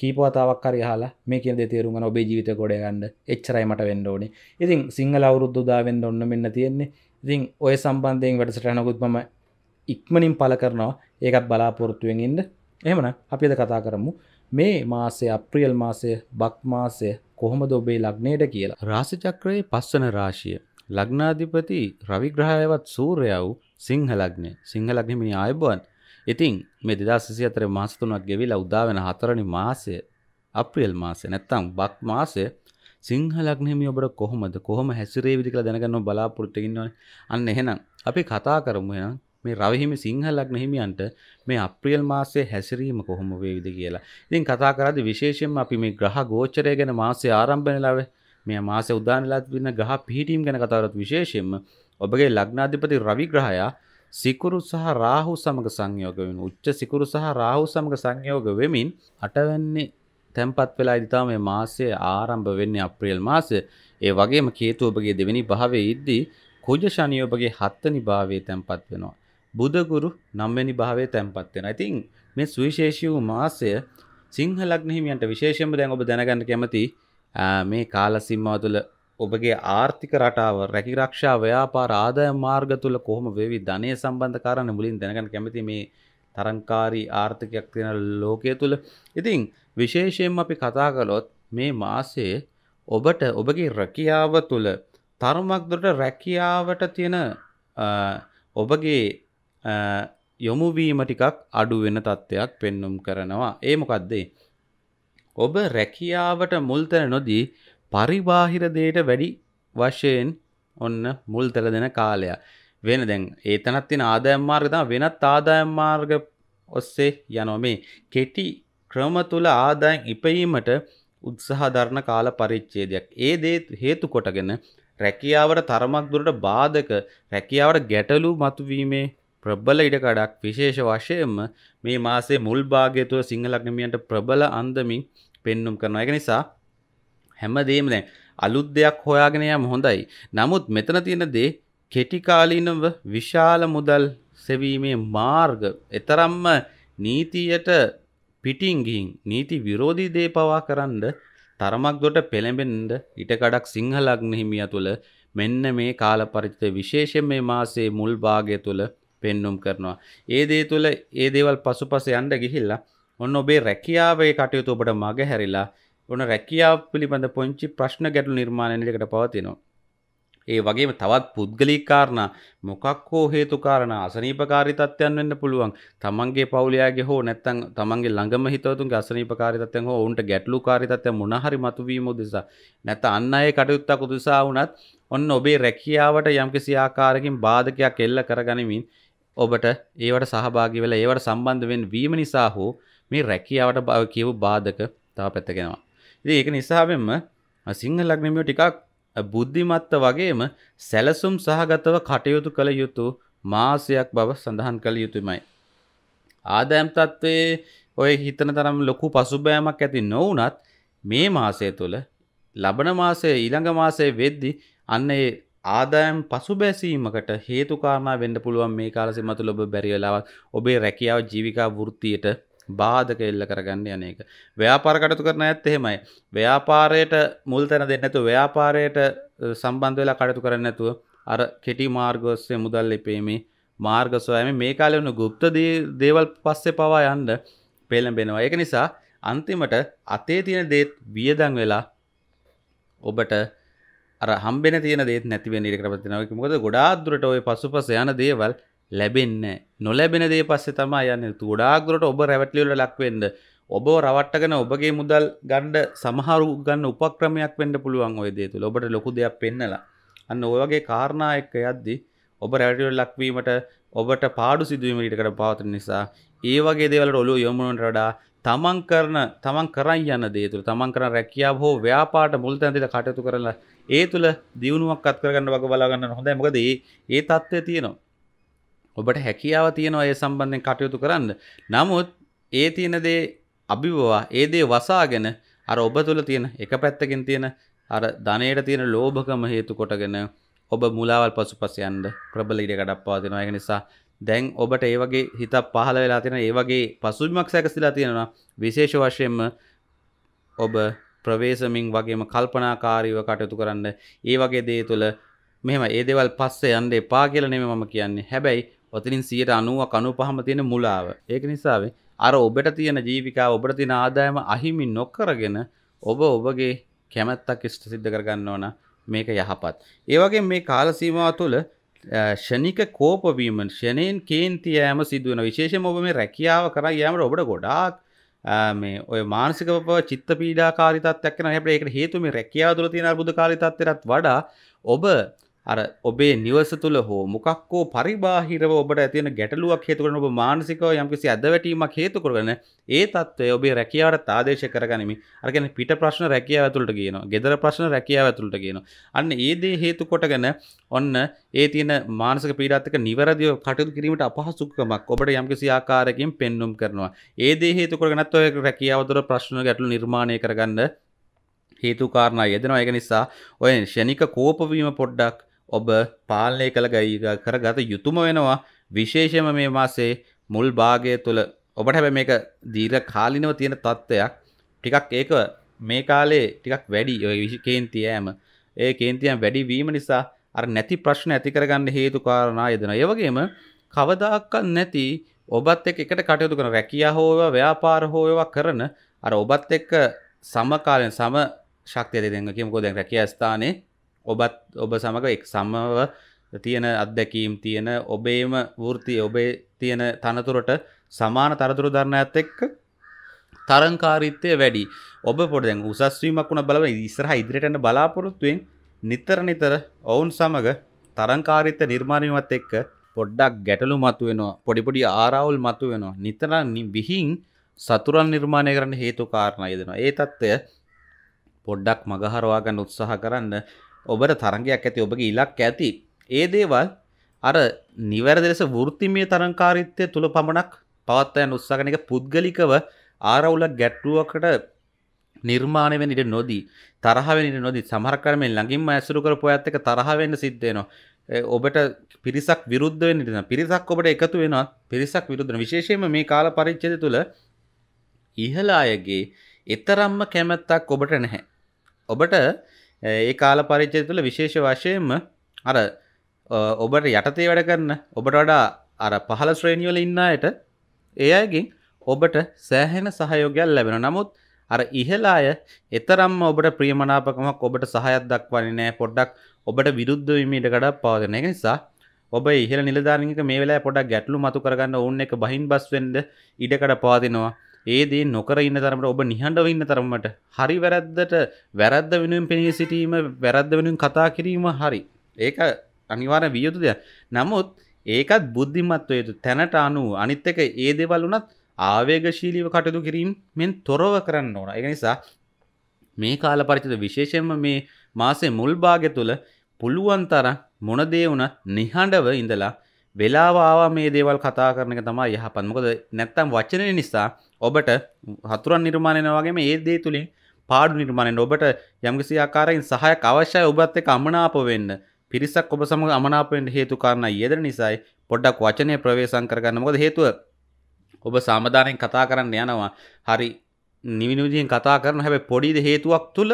කීපවතාවක් හරි හලා මේ කියන දේ තේරුම් ගන්න ඔබේ ජීවිතය ගොඩ ගන්න එච්චරයි මට වෙන්න ඕනේ. ඉතින් සිංහල අවුරුද්ද උදා වෙන්න ඔන්න මෙන්න තියෙන්නේ. ඉතින් ඔය සම්බන්ධයෙන් වැඩසටහනකුත් මම ඉක්මනින් පළ කරනවා. ඒකත් බලාපොරොත්තුෙන් ඉන්න. එහෙමනම් අපි අද කතා කරමු මේ මාසය අප්‍රියල් මාසය බක් මාසය කොහොමද ඔබේ ලග්නයට කියලා. රාශි චක්‍රයේ පස්වන රාශිය. ලග්නාධිපති රවිග්‍රහයවත් සූර්යයා වූ සිංහ ලග්නය. සිංහ ලග්නෙ මේ ආයුබෝවන්. ඉතින් මේ දෙදාසිසි අතර මාසතුනක් ගෙවිලා උදාවෙන හතරනි මාසය අප්‍රියල් මාසය නැත්තම් බක් මාසය සිංහලක්නෙමි ඔබට කොහොමද කොහොම හැසිරේ විදිකල දැනගන්න බලාපොරොත්තුකින්නවන අන්න එහෙනම් අපි කතා කරමු එනම් මේ රවහිමි සිංහලක් නහිමියන්ට මේ අප්‍රියල් මාසේ හැසිරීම කොහොම වේවිද කියලා ඉතින් කතා කරද විශේෂයෙන් අපි මේ ග්‍රහ ගෝචරය ගැන මාසේ ආරම්භනලාව මේ මාස උදානලත් වන්න ගහ පිහිටීම් ගැන කතාරත් විශේෂයෙන්ම ඔබගේ ලග්නාධිපති රවි ග්‍රහයා සිකුරු සහ රාහු සමග සංයෝග වෙන උච්ච සිකුරු සහ රාහු සමග සංයෝග වෙමින් අටවැන්නේ තැන්පත් වෙලා ඉදිතා මේ මාසය ආරම්භ වෙන්නේ අප්‍රියල් මාසය ඒ වගේම කේතු ඔබගේ දෙවෙනි භාවයේ ඉද්දී කුජ ශනිය ඔබගේ හත්වනි භාවයේ තැන්පත් වෙනවා බුදගුරු නම්වැනි භාවයේ තැන්පත් වෙනවා ඉතින් මේ සුවිශේෂී වූ මාසය සිංහ ලග්න හිමියන්ට විශේෂයෙන්ම දැන් ඔබ දැනගන්න කැමති මේ කාල සීමාව තුළ ඔබගේ ආර්ථික රටාව රැකිරක්ෂා ව්‍යාපාර ආදාය මාර්ග තුල කොහොම වේවි ධනය සම්බන්ධ කාරණා මුලින් දැනගන්න කැමති මේ තරංකාරී ආර්ථිකයක් තියෙන ලෝකය තුල. ඉතින් විශේෂයෙන්ම අපි කතා කළොත් මේ මාසයේ ඔබට ඔබගේ රැකියාව තුල තරමක් දුරට රැකියාවට තියෙන ඔබගේ යොමුවීම ටිකක් අඩු වෙන තත්ත්වයක් පෙන්눔 කරනවා. ඒ මොකද්ද? ඔබ රැකියාවට මුල්තැන නොදී පරිබාහිර දේට වැඩි වශයෙන් ඔන්න මුල් තැල දෙන කාලයා. වෙන දැන් ඒතනත් තින ආදායම් මාර්ග තම වෙනත් ආදායම් මාර්ග ඔස්සේ යනෝ මේ කෙටි ක්‍රම තුල ආදායම් ඉපයීමට උත්සාහ දරන කාල පරිච්ඡේදයක්. ඒ දේ හේතු කොටගෙන රැකියාවට තරමක් දුරට බාධක රැකියාවට ගැටලු මතුවීමේ ප්‍රබල ඉඩකඩක් විශේෂ වශයෙන්ම මේ මාසේ මුල් භාගය තුළ සිංහලග්නමියන්ට ප්‍රබල අන්දමින් පෙන්නුම් කරනවා. ඒක නිසා හැම දේම දැන් අලුත් දෙයක් හොයාගෙන යාම හොඳයි. නමුත් මෙතන තියෙන දේ කෙටි කාලීනව විශාල මුදල් සෙවීමේ මාර්ග එතරම්ම නීතියට පිටින් ගිහින් නීති විරෝධී දේ පවා කරන්න තරමක් දොට පෙළඹෙන්න ඊට කඩක් සිංහලග්න හිමිය තුළ මෙන්න මේ කාලපරිචිත විශේෂයෙන් මේ මාසේ මුල් භාගය තුළ පෙන්නුම් කරනවා. ඒ දේ තුළ ඒ දේවල් පසුපස යන්න ගිහිල්ලා ඔන්න ඔබේ රැකියාවේ කටයුතු ඔබට මග හැරිලා ඕන රැකියාව පිළිබඳ පොංචි ප්‍රශ්න ගැටලු නිර්මාණයකට පවතිනවා. ඒ වගේම තවත් පුද්ගලික කාරණා මොකක් හෝ හේතු කාරණා අසනීපකාරී තත්ත්වයන් වෙන්න පුළුවන්. තමන්ගේ පවුලයාගේ හෝ නැත්නම් තමන්ගේ ළඟම හිතවතුන්ගේ අසනීපකාරී තත්ත්වයන් හෝ ඔවුන්ට ගැටලුකාරී තත්ත්වයන් මොන හරි මතුවීම උදෙසා නැත්නම් අන් අය කටයුත්තක් උදෙසා වුණත් ඔන්න ඔබේ රැකියාවට යම්කිසි ආකාරකින් බාධකයක් එල්ල කරගනිමින් ඔබට ඒවට සහභාගී වෙලා ඒවට සම්බන්ධ වෙන්න වීම නිසා හෝ මේ රැකියාවට කියව බාධක තව පැත්තගෙනවා. ඉතින් ඒක නිසාවෙන්ම සිංහල ලග්නමියෝ ටිකක් බුද්ධිමත්ත වගේම සැලසුම් සහගතව කටයුතු කළ යුතු මාසයක් බව සඳහන් කළ යුතුමයි. ආදෑම් තත්ත්වයේ ඔය හිතන තරම් ලොකු පසුබෑමක් ඇති නොවනත් මේ මාසය තුළ ලබන මාසය ඊළඟ මාසය වෙද්දි අන්න ඒ ආදායම් පසුබැසීමකට හේතුකාරණා වෙන්න පුළුවන් මේ කාලසීම තුළ ඔබ බැරි වෙලාවත් ඔබේ රැකියාව ජීවිකා වෘත්තියට බාධක එල්ල කරගන්න යන එක. ව්‍යාපාර කටයුතු කරන අයත් එහෙමයි. ව්‍යාපාරයට මුල් තැන දෙන්නේ නැතුව ව්‍යාපාරයට සම්බන්ධ වෙලා කටයුතු කරන්නේ නැතුව අර කෙටි මාර්ග ඔස්සේ මුදල් ලිපීමේ මාර්ග සොයාමේ මේ කාලේ වුණු গুপ্ত දේවල් පස්සේ පවා යන්න පෙළඹෙනවා. ඒක නිසා අන්තිමට අතේ තියෙන දේත් වියදම් වෙලා ඔබට අර හම්බෙන තියෙන දේත් නැති වෙන ඉඩකඩපත් වෙනවා. මොකද ගොඩාක් දුරට ওই පසුපස යන දේවල් ලැබෙන්න නොලැබෙන දේ පස්සේ තමා යන්න තුඩාගරට ඔබ රැවැටලිවල ලක්වෙන්ඩ ඔබ රවට්ටගෙන ඔබගේ මුදල් ගණ්ඩ සමහරු ගන්න උපක්‍රමයක් වෙන්ඩ පුළුවන් ඔය දේ තුළ ඔබට ලොකු දෙයක් පෙන්නලා අන්න ඔයගේ කාරණා එක්ක යද්දි ඔබ රැවටිවල් ලක්වීමට ඔබට පාඩු සිදුවීමටකට පාතන නිසා ඒ වගේ දේවලට ඔලු යොමුණට වඩා තමන් කරන තමන් කරන් යන දේතුළ තමන් කරන රැකියාව හෝ ව්‍යාපාට මුල් තැන්තිට කටයුතු කරලා ඒ තුළ දියුණුවක් අත්කරගන්න වග බලාගන්න හොඳ මොකද ඒ තත්ත්වය තියෙනවා ඔබට හැකියාව තියෙනවා ඒ සම්බන්ධයෙන් කටයුතු කරන්න. නමුත් ඒ තියෙන දේ අභිවවා ඒ දේ වසාගෙන අර ඔබ තුළ තියෙන එක පැත්තකින් තියෙන අර ධනයට තියෙන ලෝභකම හේතු කොටගෙන ඔබ මුලාවල් පසුපස යන්න ප්‍රබල ඉඩ කඩප්පා දෙනවා ඒක නිසා දැන් ඔබට ඒ වගේ හිතක් පහළ වෙලා තියෙන ඒ වගේ පසුබිමක් සැකසීලා තියෙනවා විශේෂ වශයෙන්ම ඔබ ප්‍රවේශමින් වගේම කල්පනාකාරීව කටයුතු කරන්න ඒ වගේ දේ තුළ මෙහෙම ඒ දේවල් පස්සේ යන්න එපා කියලා නෙමෙයි මම කියන්නේ හැබැයි ඔතනින් සියට අනුව කනු පහම තියෙන මුලාව ඒක නිසාවේ අර ඔබට තියෙන ජීවිකාව ඔබට තින ආදායම අහිමි නොක්කරගෙන ඔබ ඔබගේ කැමැත්තක් ෂ්ට සිද්ධ කරගන්න ඕන මේක යහපත්. ඒවගේ මේ කාලසීමවා තුළ ෂණික කෝපවීම ෂණයෙන් කේන්තියෑම සිදුවන විශේෂම ඔබ මේ රැකියාව කර යෑමට ඔබට ගොඩාක් මේ ඔය මානසිකව චිත්ත පීඩාකාරිතත් එක්ක නම් අපිට ඒකට හේතු මේ රැකියාව තුළ තියෙන අර්බුද කාරිතත්වයටත් වඩා ඔබ අර ඔබේ නිවස තුළ හෝ මොකක්කෝ පරිබාහිරව ඔබට ඇතින ගැටලුවක් හේතුකරන ඔබ මානසිකව යම්කිසි ඇදවැටීමක් හේතුකරගෙන ඒ තත්ත්වය ඔබේ රැකියාවට ආදේශ කරගනිමි. අර කියන්නේ පිට ප්‍රශ්න රැකියාව ඇතුළට කියනවා. gedara ප්‍රශ්න රැකියාව ඇතුළට කියනවා. අන්න ඒ දේ හේතු කොටගෙන ඔන්න ඒ තියෙන මානසික පීඩාත් එක්ක නිවැරදිව කටයුතු කිරීමට අපහසුකමක් ඔබට යම්කිසි ආකාරයකින් පෙන්눔 කරනවා. ඒ දේ හේතු කොටගෙනත් ඔය රැකියාව තුළ ප්‍රශ්න ගැටලු නිර්මාණය කරගන්න හේතු කාරණා යෙදෙනවා. ඒක නිසා ඔය ෂණික කෝපවීම පොඩ්ඩක් ඔබ පාලනය කළ ගයි කරගත යුතුම වෙනවා විශේෂම මේ මාසේ මුල් භාගය තුළ ඔබට හැබැ මේක දීර කාලිනව තියෙන තත්ත්වයක් ටිකක් ඒක මේ කාලේ ටිකක් වැඩි විශිකේන්ති ෑම ඒ කේන්තියන් වැඩිවීම නිසා අර නැති ප්‍රශ්න ඇති කරගන්න හේතු කාරණා යදෙන ඒවගේම කවදාක්කත් නැති ඔබත් එක් එකට කටයුතු කරන රැකියා හෝවා ව්‍යාපාර හෝයවා කරන අර ඔබත් එක්ක සමකාලෙන් සම ශක්තිය දෙදෙන්ග කියමකෝ දැන් රැකිය ස්ථානයේ ඔබත් ඔබ සමඟ එක් සමව තියෙන අත්දැකීම් තියෙන ඔබේම වෘතිය ඔබේ තියෙන තනතුරට සමාන තරතුරු දරණ ඇත් එක්ක තරංකාරිත්තය වැඩි ඔබ පොඩදැන් උසස්වීමක් වුණ බලව ඉස්රහ ඉදිරිටන බලාපොරොත්තුවෙන් නිතර නිතර ඔවුන් සමඟ තරංකාරිත්ත නිර්මාණයවත් එක්ක පොඩ්ඩක් ගැටලු මතු වෙනවා පොඩිපොඩි ආරවුල් මතු වෙනවා නිතරන් විහින් සතුරන් නිර්මාණය කරන්න හේතු කාරණය දෙනවා ඒ තත්ත්වය පොඩ්ඩක් මගහරවාගන්න උත්සාහ කරන්න ඔබට තරගයක් ඇති ඔබගේ ඉලක් ඇති ඒ දේවල් අර නිවැරදි ලෙස වෘත්තිමය තරංකාරීත්වය තුළ පමණක් පවත්වයන් උත්සාහන එක පුද්ගලිකව ආරවුලක් ගැට්ටුවකට නිර්මාණය වෙන ඉඩ නොදී තරහවෙන ඉඩ නොදී සමහර කර්මෙන් ළඟින්ම ඇසුරු කරපු අයත් එක්ක තරහ වෙන්න සිද්ධ වෙනවා ඔබට පිරිසක් විරුද්ධ වෙන්න ඉඩ තියෙනවා පිරිසක් ඔබට එකතු වෙනවා පිරිසක් විරුද්ධ වෙනවා විශේෂයෙන්ම මේ කාල පරිච්ඡේදය තුළ ඉහළ අයගේ එතරම්ම කැමැත්තක් ඔබට නැහැ ඔබට ඒ කාල පරිච්චය තුළ විශේෂ වශයෙන්ම අර ඔබට යටතේ වැඩ කරන ඔබට වඩා අර පහළ ශ්‍රේණියවල ඉන්නයට ඒ අයගින් ඔබට සෑහෙන සහයෝගයක් ලැබෙන නමුත් අර ඉහළ අය එතරම්ම ඔබට ප්‍රියමනාපකමක් ඔබට සහයක් දක්වන්නේ නැහැ පොඩ්ඩක් ඔබට විරුද්ධ වීමීට ගඩක් පවදන එක නිසා ඔබ ඉහළ නිලධාරීන්ක මේ වෙලාවේ පොඩක් ගැටලු මතු කරගන්න ඕන එක බහින් බස් වෙන්න ඉඩකඩ පවතිනවා ඒදේ නොකර ඉන්න තරමට ඔබ නිහඬව ඉන්න තරමට හරි වැරද්දට වැරද්ද වෙනුවෙන් පෙනී සිටීම වැරද්ද වෙනුවෙන් කතා කිරීම හරි ඒක අනිවාර වියයුතු දෙය නමුත් ඒකත් බුද්ධිමත්ව යුතු තැනට අනුව අනිත් එක ඒ දෙවල් වනත් ආවේගශීලීව කටයුතු කිරීම මෙන් තොරව කරන්න ඕන එක නිසා මේ කාල පරිචිත විශේෂයෙන්ම මේ මාසේ මුල් භාග තුළ පුළුවන් තර මොනදේ වුණ නිහඬව ඉඳලා වෙලාවාවා මේ දේවල් කතා කරන එක තමා යහපත් මොකද නැත්තම් වචනය නිසා ඔබට හතුරන් නිර්මාණයන වගේම ඒ දේ තුළින් පාඩු නිර්මාණයෙන් ඔබට යම්කිසි ආකාරයෙන් සහයක් අවශ්‍යයි ඔබත් එක්ක අමනාප වෙන්න. පිරිසක් ඔබ සමග අමනාප වෙන්න හේතු කාරණා ඊයදෙන නිසායි පොඩ්ඩක් වචනය ප්‍රවේශම් කරගන්න. මොකද හේතුව ඔබ සාමදානෙන් කතා කරන්න යනවා. හරි නිවිනුදියෙන් කතා කරන හැබැයි පොඩි හේතුවක් තුල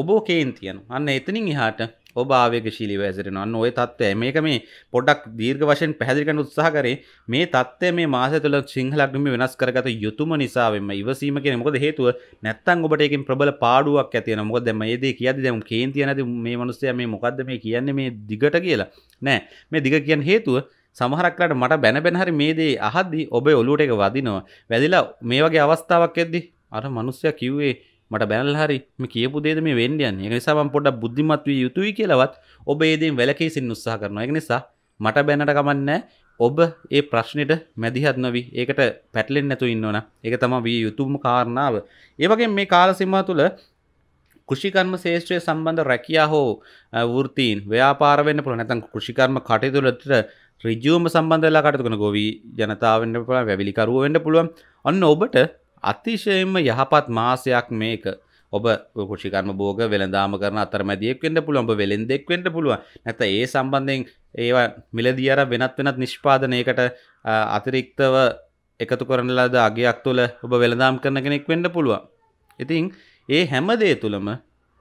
ඔබ කේන් තියෙනවා. අන්න එතනින් එහාට ආවේගශීලීව හැසිරෙනවා. අන්න ওই தත්ත්වය. මේක මේ පොඩ්ඩක් දීර්ඝ වශයෙන් පැහැදිලි කරන්න උත්සාහ කරේ. මේ තත්ත්වය මේ මාසය තුළ සිංහල අග්‍රමී වෙනස් කරගත යුතුම නිසා වෙන්න. ඉවසීම කියන්නේ මොකද හේතුව? නැත්තම් ඔබට ඒකෙන් ප්‍රබල පාඩුවක් ඇති වෙනවා. මොකද දැන් මේ දේ කියද්දි දැන් කේන්තිය නැති මේ මිනිස්සයා මේ මොකද්ද මේ කියන්නේ මේ දිගට කියලා. නෑ. මේ දිග කියන හේතුව සමහරක්ලට මට බැන බැන හරි මේ දේ අහද්දි ඔබේ ඔලුවට එක වදිනවා. වැදිලා මේ වගේ අවස්ථාවක් එද්දි අර මිනිස්සයා කිව්වේ මට බැනල් හරි මේ කියපු දේද මේ වෙන්ඩියන් එක නිසාම පොඩක් බුද්ධිමත් විය යුතුයි කියලවත් ඔබ ඒදෙන් වැලකේසින් උත්සාහ කරනවා එක නිසා මට බැනට කමන්නෑ ඔබ ඒ ප්‍රශ්නයට මැදිහත් නොවී ඒකට පැටලෙන් නැතු ඉන්නවන එක තම වී යුතුම කාරණාව ඒවගේ මේ කාලසිම්මා තුළ කෘෂිකර්ම ශේෂත්‍රය සම්බන්ධ රැකයා හෝ වෘතීන් ව්‍යාපාරවෙන්න පුළ නැතන් කෘෂිකර්ම කටයුතුලට රිජියවම සම්බන්ධලා කටතුකන ගොවී ජනතාවන්න පුළ වැවිලිකරුවෙන්ට පුළුවන් ඔන්න ඔබට අතිශයෙන්ම යහපත් මාසයක් මේක ඔබ කෘෂිකර්ම බෝග වෙළඳාම කරන අතරමැදියෙක් වෙන්න පුළුවන් ඔබ වෙලෙන් දෙක් වෙන්න පුළුවන් නැත්නම් ඒ සම්බන්ධයෙන් ඒවා මිලදී අර වෙනත් වෙනත් නිෂ්පාදනයකට අතිරික්තව එකතු කරන ලද අගයක් තුළ ඔබ වෙළඳාම් කරන කෙනෙක් වෙන්න පුළුවන්. ඉතින් ඒ හැම දේ තුළම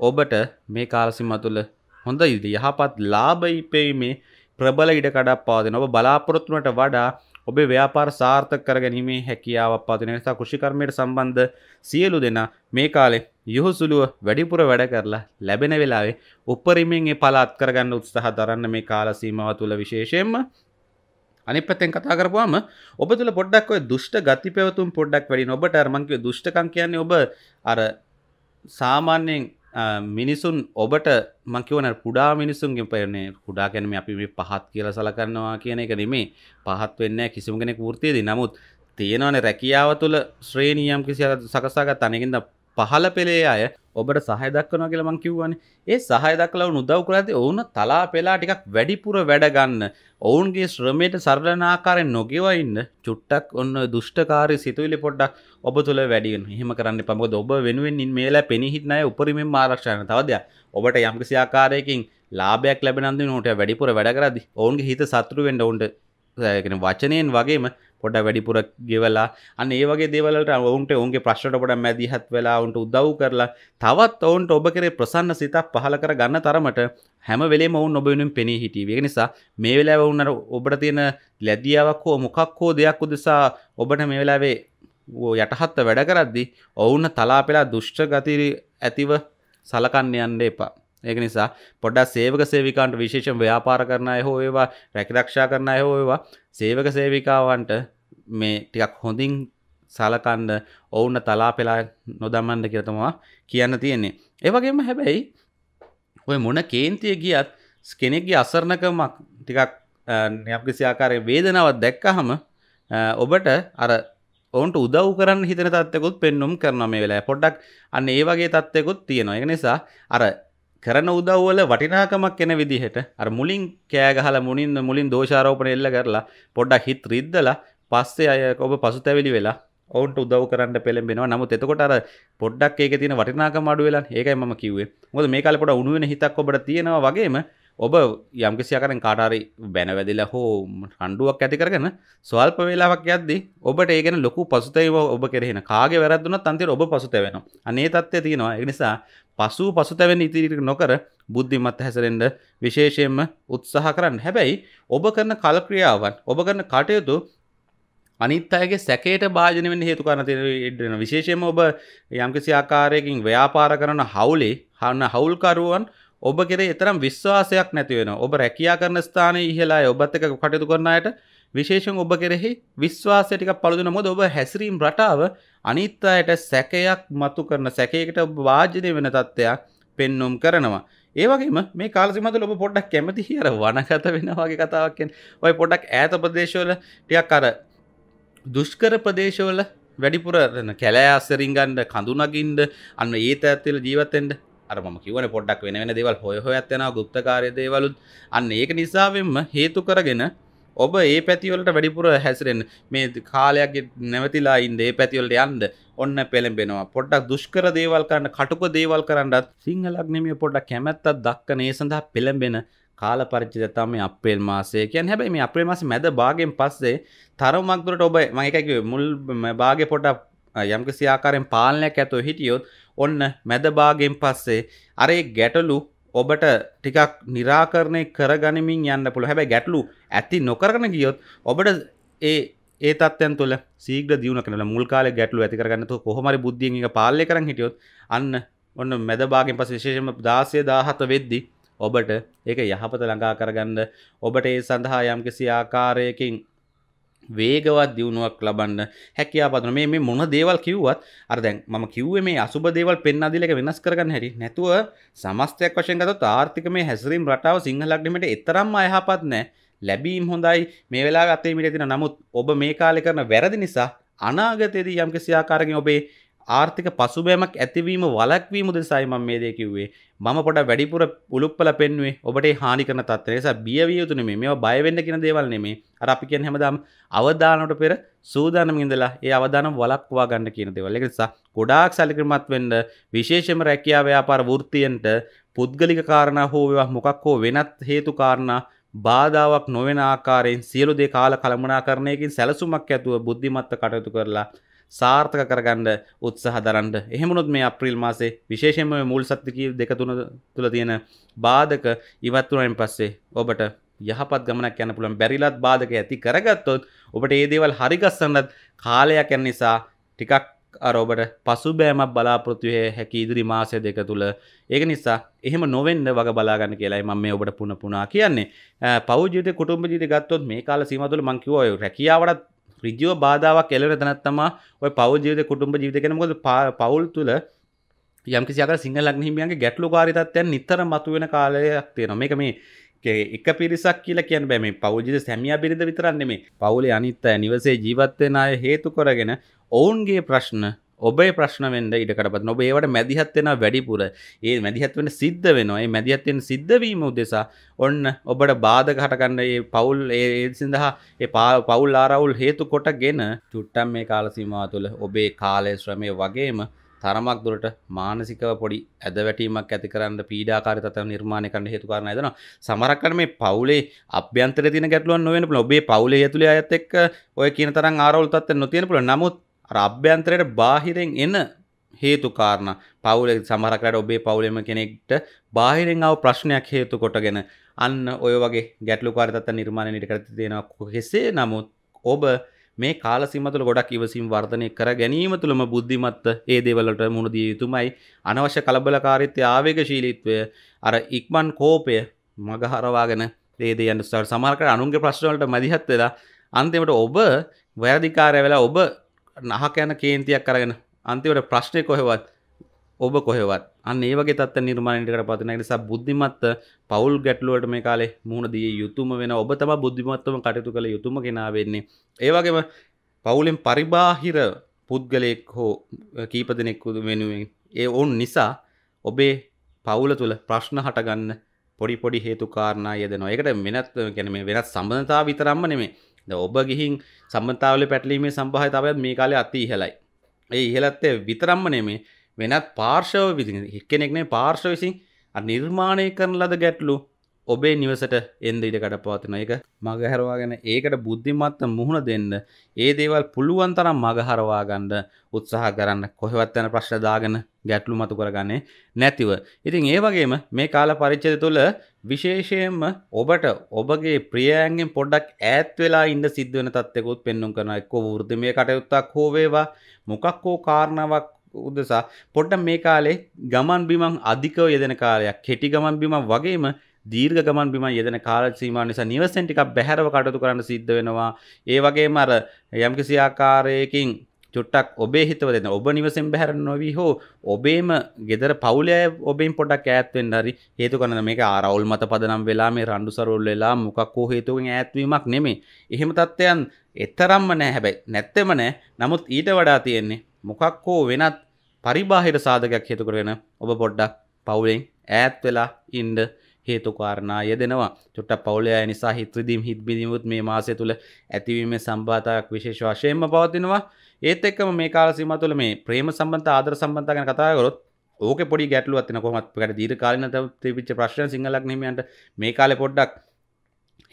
ඔබට මේ කාලසිම තුළ හොඳ යහපත් ලාභ ඉපෙීමේ ප්‍රබල ඉඩකඩක් පාදෙන ඔබ බලාපොරොත්තුනට වඩා ඔබේ ව්‍යාපාර සාර්ථක කර ගැනීමේ හැකියාවක් පවතින නිසා කෘෂිකර්මයට සම්බන්ධ සියලු දෙනා මේ කාලේ යොහුසුලුව වැඩිපුර වැඩ කරලා ලැබෙන වෙලාවේ උපරිමයෙන් ඒ පළ අත්කර ගන්න උත්සාහ දරන්න මේ කාල සීමාව තුළ විශේෂයෙන්ම අනිත් පැත්තෙන් කතා කරපුවාම ඔබ තුළ පොඩ්ඩක් ඔය දුෂ්ට ගති පැවතුම් පොඩ්ඩක් වැඩි ඔබට අර මං කිව්වේ දුෂ්ටකම් කියන්නේ ඔබ අර සාමාන්‍යයෙන් මිනිසුන් ඔබට මකිවන පුඩා මිනිසුන්ගෙන් පයරන්නේ කුඩා කැනම අපි මේ පහත් කියල සලකන්නවා කියන එක නෙමේ පහත් වෙන්න කිසිම කෙනෙ ෘතියද නමුත් තියෙනවන රැකියාව තුළ ශ්‍රේණියම් කිසි සකසාගත් අනෙකින්ද පහල පෙළේ අය ඔබට සහය දක්වනවා කියලා මං කිව්වනේ. ඒ සහය දක්වලා වුණු උදව් කරද්දී ඔවුන් තලා පෙළා ටිකක් වැඩිපුර වැඩ ගන්න. ඔවුන්ගේ ශ්‍රමයට සරලන ආකාරයෙන් නොගෙව ඉන්න චුට්ටක් ඔන්න දුෂ්ටකාරී සිතුවිලි පොඩ්ඩක් ඔබ තුල වැඩි වෙනවා. එහෙම කරන්න එපා. මොකද ඔබ වෙනුවෙන් මේලා පෙනී හිටන අය උපරිමෙන්ම ආරක්ෂා කරන තව දෙයක්. ඔබට යම්කිසි ආකාරයකින් ලාභයක් ලැබෙනන්දී නෝට වැඩිපුර වැඩ කරද්දී ඔවුන්ගේ හිත සතුටු වෙන්න ඔවුන්ට වචනයෙන් වගේම පොට වැඩිපුර ගෙවලා අන්න ඒවගේ දෙවලට ඔවුන්ට ඔුන්ගේ ප්‍රශ්ට පොට මැදිහත් වෙලා උන්ට උදව් කරලා තවත් ඔවුන්ට ඔබ කරේ ප්‍රසන්න සිතක් පහල කර ගන්න තරමට හැම වෙලේ ඔවුන් ඔබෙනුම් පෙනී හිටීවේ නිසා මේ වෙලා ඔවුන්නට ඔබට තියෙන ලැදියාවක් හෝ මොකක් හෝ දෙයක් උදෙසා ඔබට මේ වෙලාවේ යටහත්ත වැඩ කරද්දි ඔවුන්න තලාපෙලා දුෂ්ට ගතිරි ඇතිව සලකන්න යන්න එපා ඒක නිසා පොඩ්ඩක් සේවක සේවිකාන්ට විශේෂ ව්‍යාපාර කරන අය හෝ ඒවා රැකිරක්ෂා කරන අය හෝ ඒවා සේවක සේවිකාවන්ට මේ ටිකක් හොඳින් සලකන්ඩ ඔවුන්න තලා පෙලා නොදමන්ඩ කියතමවා කියන්න තියෙන්නේ. ඒවගේම හැබැයි ඔය මොන කේන්තිය ගියත් කෙනෙක්ගේ අසරණකමක් ටිකක් නයක්කිසිආකාරය වේදනාවත් දැක්කහම ඔබට අර ඔවන්ට උදව් කරන්න හිතන තත්යකුත් පෙන්නුම් කරන මේ වෙලා පොඩ්ඩක් අන්න ඒ වගේ තත්යකුත් තියෙනවා එක නිසා අර කරන උදව්වල වටිනාකමක් එන විදිහට අර මුලින් කෑගහල මුලින් මුලින් දෝෂාරෝපන එල්ල කරලා පොඩ්ඩක් හිත් රිද්දලා පස්සේ අය ඔබ පසුතැවිලි වෙලා ඔවුන්ට උදව් කරන්න පෙළඹෙනවා නමුත් එතකොට අර පොඩ්ඩක් ඒක තියෙන වටිනාකම අඩු වෙලා ඒකයි මම කිව්වේ. මොකද මේ කාලේ පොඩ උණු වෙන හිතක් ඔබට තියෙනවා වගේම ඔබ යම්කිසි ආකාරයෙන් කාට හරි බැන වැදිලා හෝ රණ්ඩුවක් ඇති කරගෙන ස්වල්ප වේලාවක් යද්දී ඔබට ඒ ගැන ලොකු පසුතැවීම ඔබ කෙරෙහින කාගේ වැරද්දුනත් අන්තිමට ඔබ පසුතැවෙනවා. අනේ தත්ත්වය තියෙනවා. ඒ නිසා පසු පසුතැවෙන ඉතිරි නොකර බුද්ධිමත් හැසරෙන්ඩ විශේෂයෙන්ම උත්සාහ කරන්න හැබැයි ඔබ කරන කල්ක්‍රියාවන් ඔබ කරන කටයුතු අනිත් අයගේ සැකේට භාජන වෙන්න හේතු කරන තියෙන විශේෂයෙන්ම ඔබ යම්කිසි ආකාරයකින් ව්‍යාපාර කරන හවුලේ හන හවුල්කරුවන් ඔබ කෙරේ එතරම් විශ්වාසයක් නැති වෙනවා. ඔබ රැකියා කරන ස්ථානයේ ඉහළයි ඔබත් එක්ක කටයුතු කරන අයට විශේෂයෙන් ඔබ කෙරෙහි විශ්වාසය ටිකක් පළදුන මොකද ඔබ හැසිරීම රටාව අනිත් අයට සැකයක් මතු කරන සැකයකට ඔබ වාජනය වෙන තත්ත්වයක් පෙන්눔 කරනවා. ඒ වගේම මේ කාලසිමතුල ඔබ පොඩ්ඩක් කැමති අර වනගත වෙනවා වගේ කතාවක් කියන්නේ. ඔය පොඩ්ඩක් ඈත ප්‍රදේශවල ටිකක් අර දුෂ්කර ප්‍රදේශවල වැඩිපුර කැලෑ අස්සරින්ගන්ඩ කඳුනගින්ඩ අන්න ඒ ඇත්තිල ජීවතෙන්ට අරම කිවන පොඩක් වෙන වෙන දෙවල් හොය ඇත්තෙන ගුප්තකාරය දේවලුත් අන්න ඒක නිසාවෙන්ම හේතු කරගෙන ඔබ ඒ පැතිවලට වැඩිපුර හැසිරෙන් මේ කාලයක් නැවතිලා ඉන්දේ පැතිවලට යන්ද ඔන්න පෙළඹෙනවා පොඩ්ඩක් දුෂ්කර දේවල් කරන්න කටුක දේවල් කරන්නත් සිංහලක් නෙමිය පොඩ්ඩක් කැමැත්තත් දක්ක නේ සඳහා පෙළඹෙන කාලපරිචිත තමයි අපේල් මාසය කියන්නේ හැබැයි මේ අපේ මාසේ මැද භාගයෙන් පස්සේ තරමක් දුරට ඔබ මම එකයි කිව්වේ මුල් භාගයේ පොඩ යම්කිසි ආකාරයෙන් පාලනයක් ඇතුව හිටියොත් ඔන්න මැද භාගයෙන් පස්සේ අර ගැටලු ඔබට ටිකක් निराකරණය කරගනිමින් යන්න පුළුවන්. හැබැයි ගැටලු ඇති නොකරගෙන ගියොත් ඔබට ඒ ඒ තත්ත්වයන් තුළ සීග්‍ර දියුණුවක් වෙනවා. මුල් කාලේ ගැටලු ඇති කරගන්න තෝ කොහොම හරි බුද්ධියෙන් ඒක පාලනය කරන් හිටියොත් අන්න ඔන්න මැද භාගයෙන් පස්සේ විශේෂයෙන්ම 16 17 වෙද්දී ඔබට ඒක යහපත ළඟා කරගන්න ඔබට ඒ සඳහා යම් කිසි ආකාරයකින් වේගවත් දියුණුවක් ලබන්න හැකියාපතන මේ මේ මොන දේවල් කිව්වත් අර දැන් මම කිව්වේ මේ අසුබ දේවල් පෙන්වදිලා ඒක වෙනස් කරගන්න හැටි නැතුව සමස්තයක් වශයෙන් ගත්තොත් ආර්ථිකමේ හැසිරීම රටාව සිංහල අග්නිමේට එතරම්ම අයහපත් නැහැ ලැබීම් හොඳයි මේ වෙලාවේ අතේ මිට තියෙන නමුත් ඔබ මේ කාලේ කරන වැරදි නිසා අනාගතයේදී යම්කිසි ආකාරකින් ඔබේ ආර්ථික පසුබෑමක් ඇතිවීම වලක්වීම දෙසයි මම මේ දේ කිව්වේ. මම පොඩ වැඩිපුර උලුප්පල පෙන්වුවේ ඔබට හානි කරන තත්ත්වය නිසා බිය විය යුතු නෙමෙයි. මේවා බය වෙන්න කියන දේවල් නෙමෙයි. අර අපි කියන්නේ හැමදාම අවදානමට පෙර සූදානමින් ඉඳලා ඒ අවදානම වලක්වා ගන්න කියන දේවල්. ඒක නිසා ගොඩාක් සැලකිලිමත් වෙන්න විශේෂයෙන්ම රැකියා ව්‍යාපාර වෘත්තියෙන්ට පුද්ගලික කාරණා හෝ වේවා මොකක් හෝ වෙනත් හේතු කාරණා බාධාවක් නොවන ආකාරයෙන් සියලු දේ කාල කළමනාකරණයකින් සැලසුමක් ඇතුව බුද්ධිමත්ව කටයුතු කරලා සාර්ථක කරගන්න උත්සාහ දරන්න එහෙමුණොත් මේ අප්‍රීල් මාසේ විශේෂයෙන්ම මුල් සත්තිකී දෙක තුන තුළ තියෙන බාධක ඉවත් වුණායින් පස්සේ ඔබට යහපත් ගමනක් යන්න පුළුවන් බැරිලත් බාධක ඇති කරගත්තොත් ඔබට ඒ දේවල් හරිගස්සන්නත් කාලයක් යන නිසා ටිකක් අරෝබට පසුබෑමක් බලාපෘතිවය හැකි ඉදිරි මාසය දෙක තුළ ඒක නිසා එහෙම නොවෙන්න වග බලාගන්න කියලායි මම මේ ඔබට පුන පුනා කියන්නේ පෞද්ජිත කුටුම්බ ජීවිත ගත්තොත් මේ කාල සීමා තුළ මං කිව්වා ඔය රැකියාවටත් රිජියෝ බාධාවක් එලවෙන තැනත් තමා ඔය පවල් ජීවිත කුටුම්බ ජීවිත කියන මොකද පවුල් තුල යම්කිසියක සිංහල ලග්න හිමියන්ගේ ගැටලුකාරී තත්ත්වයන් නිතර මතුවෙන කාලයක් තියෙනවා මේක මේ එක පිරිසක් කියල කියන බැම පෞජිද සැමිය බිරිඳ විතරන්නේ මේ පවුල අනිත්ත නිවසේ ජීවත්වෙන අය හේතු කොරගෙන ඔවුන්ගේ ප්‍රශ්න ඔබේ ප්‍රශ්නවෙන්ට ඉටකටපත් නොබ ඒවට මැදිහත්වෙන වැඩිපුර ඒ මැදිහත්වෙන සිද්ධ වෙනවායි මැදිහත්වෙන් සිද්ධවීම උදෙසා ඔන්න ඔබට බාධකටකන්න ඒ පවුල් ඒ සිඳහා ඒ පවුල් ආරවුල් හේතු කොට ගෙන චුට්ටම් මේ කාලසිමා තුළ ඔබේ කාලය ශ්‍රමය වගේම තරමක් දුරට මානසිකව පොඩි ඇද වැටීමක් ඇති කරන්න පීඩාකාරි තත්ත්ව නිර්මාණය කරන්න හේතු කාරණ ඇදනවා සමහරක් කරන මේ පවුලේ අභ්‍යන්තර තියෙන ගැටලුවක් නොවෙන්න පුළුවන් ඔබේ පවුලේ ඇතුලේ අයත් එක්ක ඔය කියන තරම් ආරවුල් තත්ත්වයක් නොතියන පුළුවන් නමුත් අභ්‍යන්තරයට බාහිරෙන් එන හේතුකාරණ පවුලෙ සමහරකට ඔබේ පවුලෙම කෙනෙක්ට බාහිරෙන් ආව ප්‍රශ්නයක් හේතු කොටගෙන අන්න ඔය වගේ ගැටලුකාරතත් නිර්මාණය නිරකර තියෙනවා කොහෙසේ නමුත් ඔබ මේ කාල සීමතුල ගොඩක් ඉවසිම් වර්ධනය කර ගැනීම තුළම බුද්ධිමත්ත ඒ දේවලට මුණ දිය යුතුමයි අනවශ්‍ය කලබලකාරීත්වය ආවේගශීලීත්වය අර ඉක්මන් කෝපය මගහරවාගෙන දේදේ යන්න සමහරකට අනුන්ගේ ප්‍රශ්නවලට මැදිහත් වෙලා අන්තිමට ඔබ වැරදිකාරය වෙලා ඔබ නහක යන කේන්තියක් කරගෙන අන්තිවට ප්‍රශ්නය කොහෙවත් ඔබ කොහෙවත් අන්න ඒවගේ තත් නිර්මාණයටකට පතින නිසා බුද්ධිමත්ත පවුල් ගැටලුවට මේ කාලේ මුහුණ දිය යුතුම වෙන ඔබ තම බුද්ධිමත්වම කටයුතු කළ යුතුම කෙනා වෙන්නේ ඒවගේම පවුලෙන් පරිබාහිර පුද්ගලයෙක් හෝ කීප දෙනෙක්කුද වෙනුවෙන් ඒ ඔවුන් නිසා ඔබේ පවුල තුළ ප්‍රශ්න හටගන්න පොඩි පොඩි හේතු කාරණා යදනවා එකට වෙනත් ගැන මේ වෙනත් සම්බඳතා විතරම්ම නෙමේ ඔබ ගිහින් සම්බතාවල පැටලීමේ සම්භාය තබත් මේ කාලේ අති ඉහලයි. ඒ ඉහලත්තේ විතරම්ම නෙමේ වෙනත් පාර්ශව විදි කෙනෙක්නේ පාර්ශව විසින් නිර්මාණය කරන ලද ගැටලු ඔබේ නිවසට එන්ද ඉඩ කඩපවතින එක මගහැරවාගෙන ඒකට බුද්ධිමත්ත මුහුණ දෙන්න ඒ දේවල් පුළුවන් තරම් මගහරවාගන්න උත්සාහ කරන්න කොහෙවත් යන ප්‍රශ්න දාගෙන ගැටලු මතු කරගන්නේ නැතිව. ඉතින් ඒ වගේම මේ කාල පරිච්ඡේදය තුළ විශේෂයෙන්ම ඔබට ඔබගේ ප්‍රියයන්ගෙන් පොඩ්ඩක් ඈත් වෙලා ඉන්න සිද්ධ වෙන තත්ත්වකුත් පෙන්වුම් කරන එක්කෝ වෘද්ධිමය කටයුත්තක් හෝ වේවා මොකක් හෝ කාරණාවක් උදෙසා පොඩ්ඩක් මේ කාලේ ගමන් බිමන් අධිකව යෙදෙන කාලයක් කෙටි ගමන් බිමන් වගේම දීර්ඝ ගමන් බිමන් යෙදෙන කාල සීමාව නිසා නිවසෙන් ටිකක් බැහැරව කටයුතු කරන්න සිද්ධ වෙනවා ඒ වගේම අර යම්කිසි ආකාරයකින් චුට්ටක් ඔබේ හිතව දෙන්න ඔබ නිවසෙන් බැහැර නොවී හෝ ඔබේම ගෙදර පවුලය ඔබෙන් පොඩක් ඈත්වෙන් හරි හේතු කන මේක ආරවුල් මත පදනම් වෙලා මේ රණ්ඩු සරුල් වෙලා මොකක් හෝ හේතුවෙන් ඈත්වීමක් නෙමේ එහෙම තත්ත්වයන් එතරම්ම නෑ හැබැයි නැත්තෙම නෑ නමුත් ඊට වඩා තියෙන්නේ මොකක් හෝ වෙනත් පරිබාහිර සාධකයක් හේතු කරගෙන ඔබ පොඩ්ඩක් පවුලෙන් ඈත් වෙලා ඉන්න හේතුකාරණා යෙදෙනවා චුට්ටක් පවුලේ අය නිසා හිත විදීම් හිත බිඳීමුත් මේ මාසය තුල ඇතිවීමේ සම්බාධාවක් විශේෂ වශයෙන්ම පවතිනවා ඒත් එක්කම මේ කාල සීමාව තුළ මේ ප්‍රේම සම්බන්ධ ආදර සම්බන්ධ ගැන කතා කරොත් ඕක පොඩි ගැටලුවක් තියෙනවා කොහොමත් අපිට දීර්ඝකාලීන තිබිච්ච ප්‍රශ්න සිංහලක් නෙමෙයින්ට මේ කාලේ පොඩ්ඩක්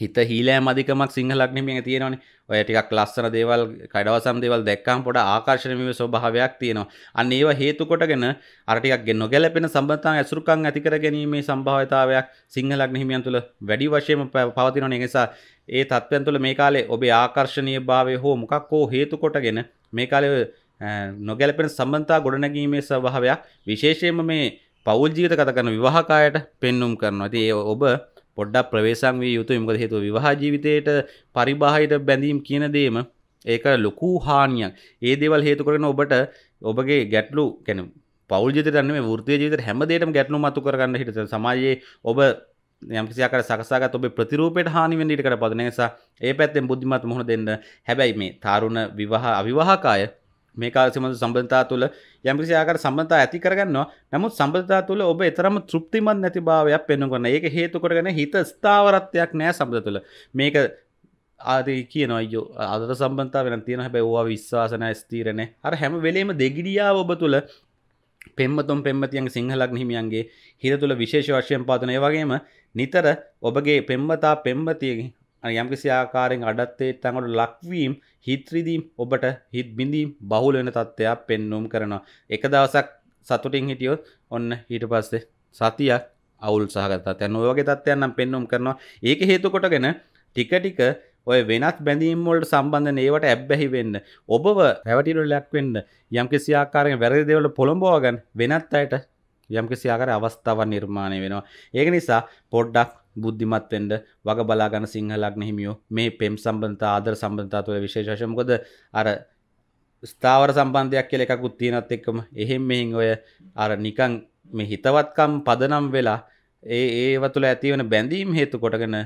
හිත හීලෑම අධිකමක් සිංහලක් නෙමෙයින් තියෙනවනේ ඔය ටිකක් ලස්සන දේවල් කඩවසම් දේවල් දැක්කම පොඩ ආකර්ෂණීය ස්වභාවයක් තියෙනවා අන්න ඒව හේතු කොටගෙන අර ටිකක් නොගැලපෙන සම්බන්ධතාවන් ඇසුරුකම් ඇති කර ගැනීමේ සම්භාවිතාවයක් සිංහලක් නෙමෙයින් තුළ වැඩි වශයෙන් පවතිනවනේ ඒ නිසා ඒ තත්ත්වයන් තුළ මේ කාලේ ඔබේ ආකර්ෂණීය භාවය හෝ මොකක් හෝ හේතු කොටගෙන මේ කාලය නොගැලපෙන සම්බන්තා ගොඩනැගීමේ සභාවයක් විශේෂයෙන්ම මේ පවුල් ජීවිත කත කරන විවාහකායට පෙන්නුම් කරනවා. ඉතින් ඒ ඔබ පොඩ්ඩක් ප්‍රවේශම් විය යුතුයි. මොකද හේතුව විවාහ ජීවිතයේට පරිබාහිර බැඳීම් කියන දේම ඒක ලොකු හානියක්. ඒ දේවල් හේතු කරගෙන ඔබට ඔබගේ ගැටලු කියන්නේ පෞල් ජීවිතයට නෙමෙයි වෘත්තීය ජීවිතයට හැමදේටම ගැටලු මතු කරගන්න හිටිත සමාජයේ ඔබ යම්කිසිකට සකසාගත් ඔබේ ප්‍රතිරූපයට හානි වෙන්න ඉඩ කඩ පදන නිසා ඒ පැත්තෙන් බුද්ධිමත් මුහුණ දෙන්න හැබැයි මේ තරුණ විවාහ අවිවාහකාය මේ කාල සම්බන්ධ සම්බන්ධතා තුළ යම්කිසි ආකාර සම්බන්ධතා ඇති කරගන්නවා නමුත් සම්බන්ධතා තුළ ඔබ තරම තෘප්තිමත් නැති භාවයක් පෙන්වන්න කරන ඒක හේතු කරගෙන හිත ස්ථාවරත්වයක් නෑ සම්බන්ධ තුළ මේක ආදී කියන අයෝ අදට සම්බන්ධතා වෙන තියෙන හැබැයි ඕවා විශ්වාසන ස්ථීරණය අර හැම වෙලේම දෙගිඩියාව ඔබ තුළ පෙම්මතුම් පෙම්මතියන් සිංහලක් හිමියන්ගේ හිත තුළ විශේෂ වශයෙන් පාතන ඒ වගේම නිතර ඔබගේ පෙම්මතා පෙම්මතියගේ යම්කිසි ආකාරෙන් අඩත්තේ තඟට ලක්වීම් හිත්‍රිදීම් ඔබට හිත් බිඳීම් බහුල වෙන තත්ත්වයක් පෙන්නුම් කරනවා. එක දවසක් සතුටින් හිටියොත් ඔන්න ඊට පස්සේ සතියක් අවුල් සහගත තත්ත්වයන් ඔය වගේ තත්ත්වයන් නම් පෙන්නුම් කරනවා. ඒක හේතු කොටගෙන ටික ටික ඔය වෙනත් බැඳීම් වලට සම්බන්ධ ඒවට ඇබ්බැහි වෙන්න ඔබව රැවටිලක් වෙන්න යම්කිසි ආකාරයෙන් වැරදි දේවල් පොළඹවා ගන්න වෙනත් අයට යම්කිසි ආකාර අවස්ථාවක් නිර්මාණය වෙනවා. ඒක නිසා පොඩ්ඩක් බුද්ධිමත්වෙන්ට වග බලාගන්න සිංහලක් නහිමියෝ මේ පෙම් සම්බන්ධ ආදර සම්බන්ධතා තුළ විශේෂශමකොද අර ස්ථාවර සම්බන්ධයක් කියල එකක් උත්තියනත් එක්කම එහෙම මෙහින් ඔය අර නිකං මේ හිතවත්කම් පදනම් වෙලා ඒ ඒව තුළ ඇතිවන බැඳීම් හේතු කොටගෙන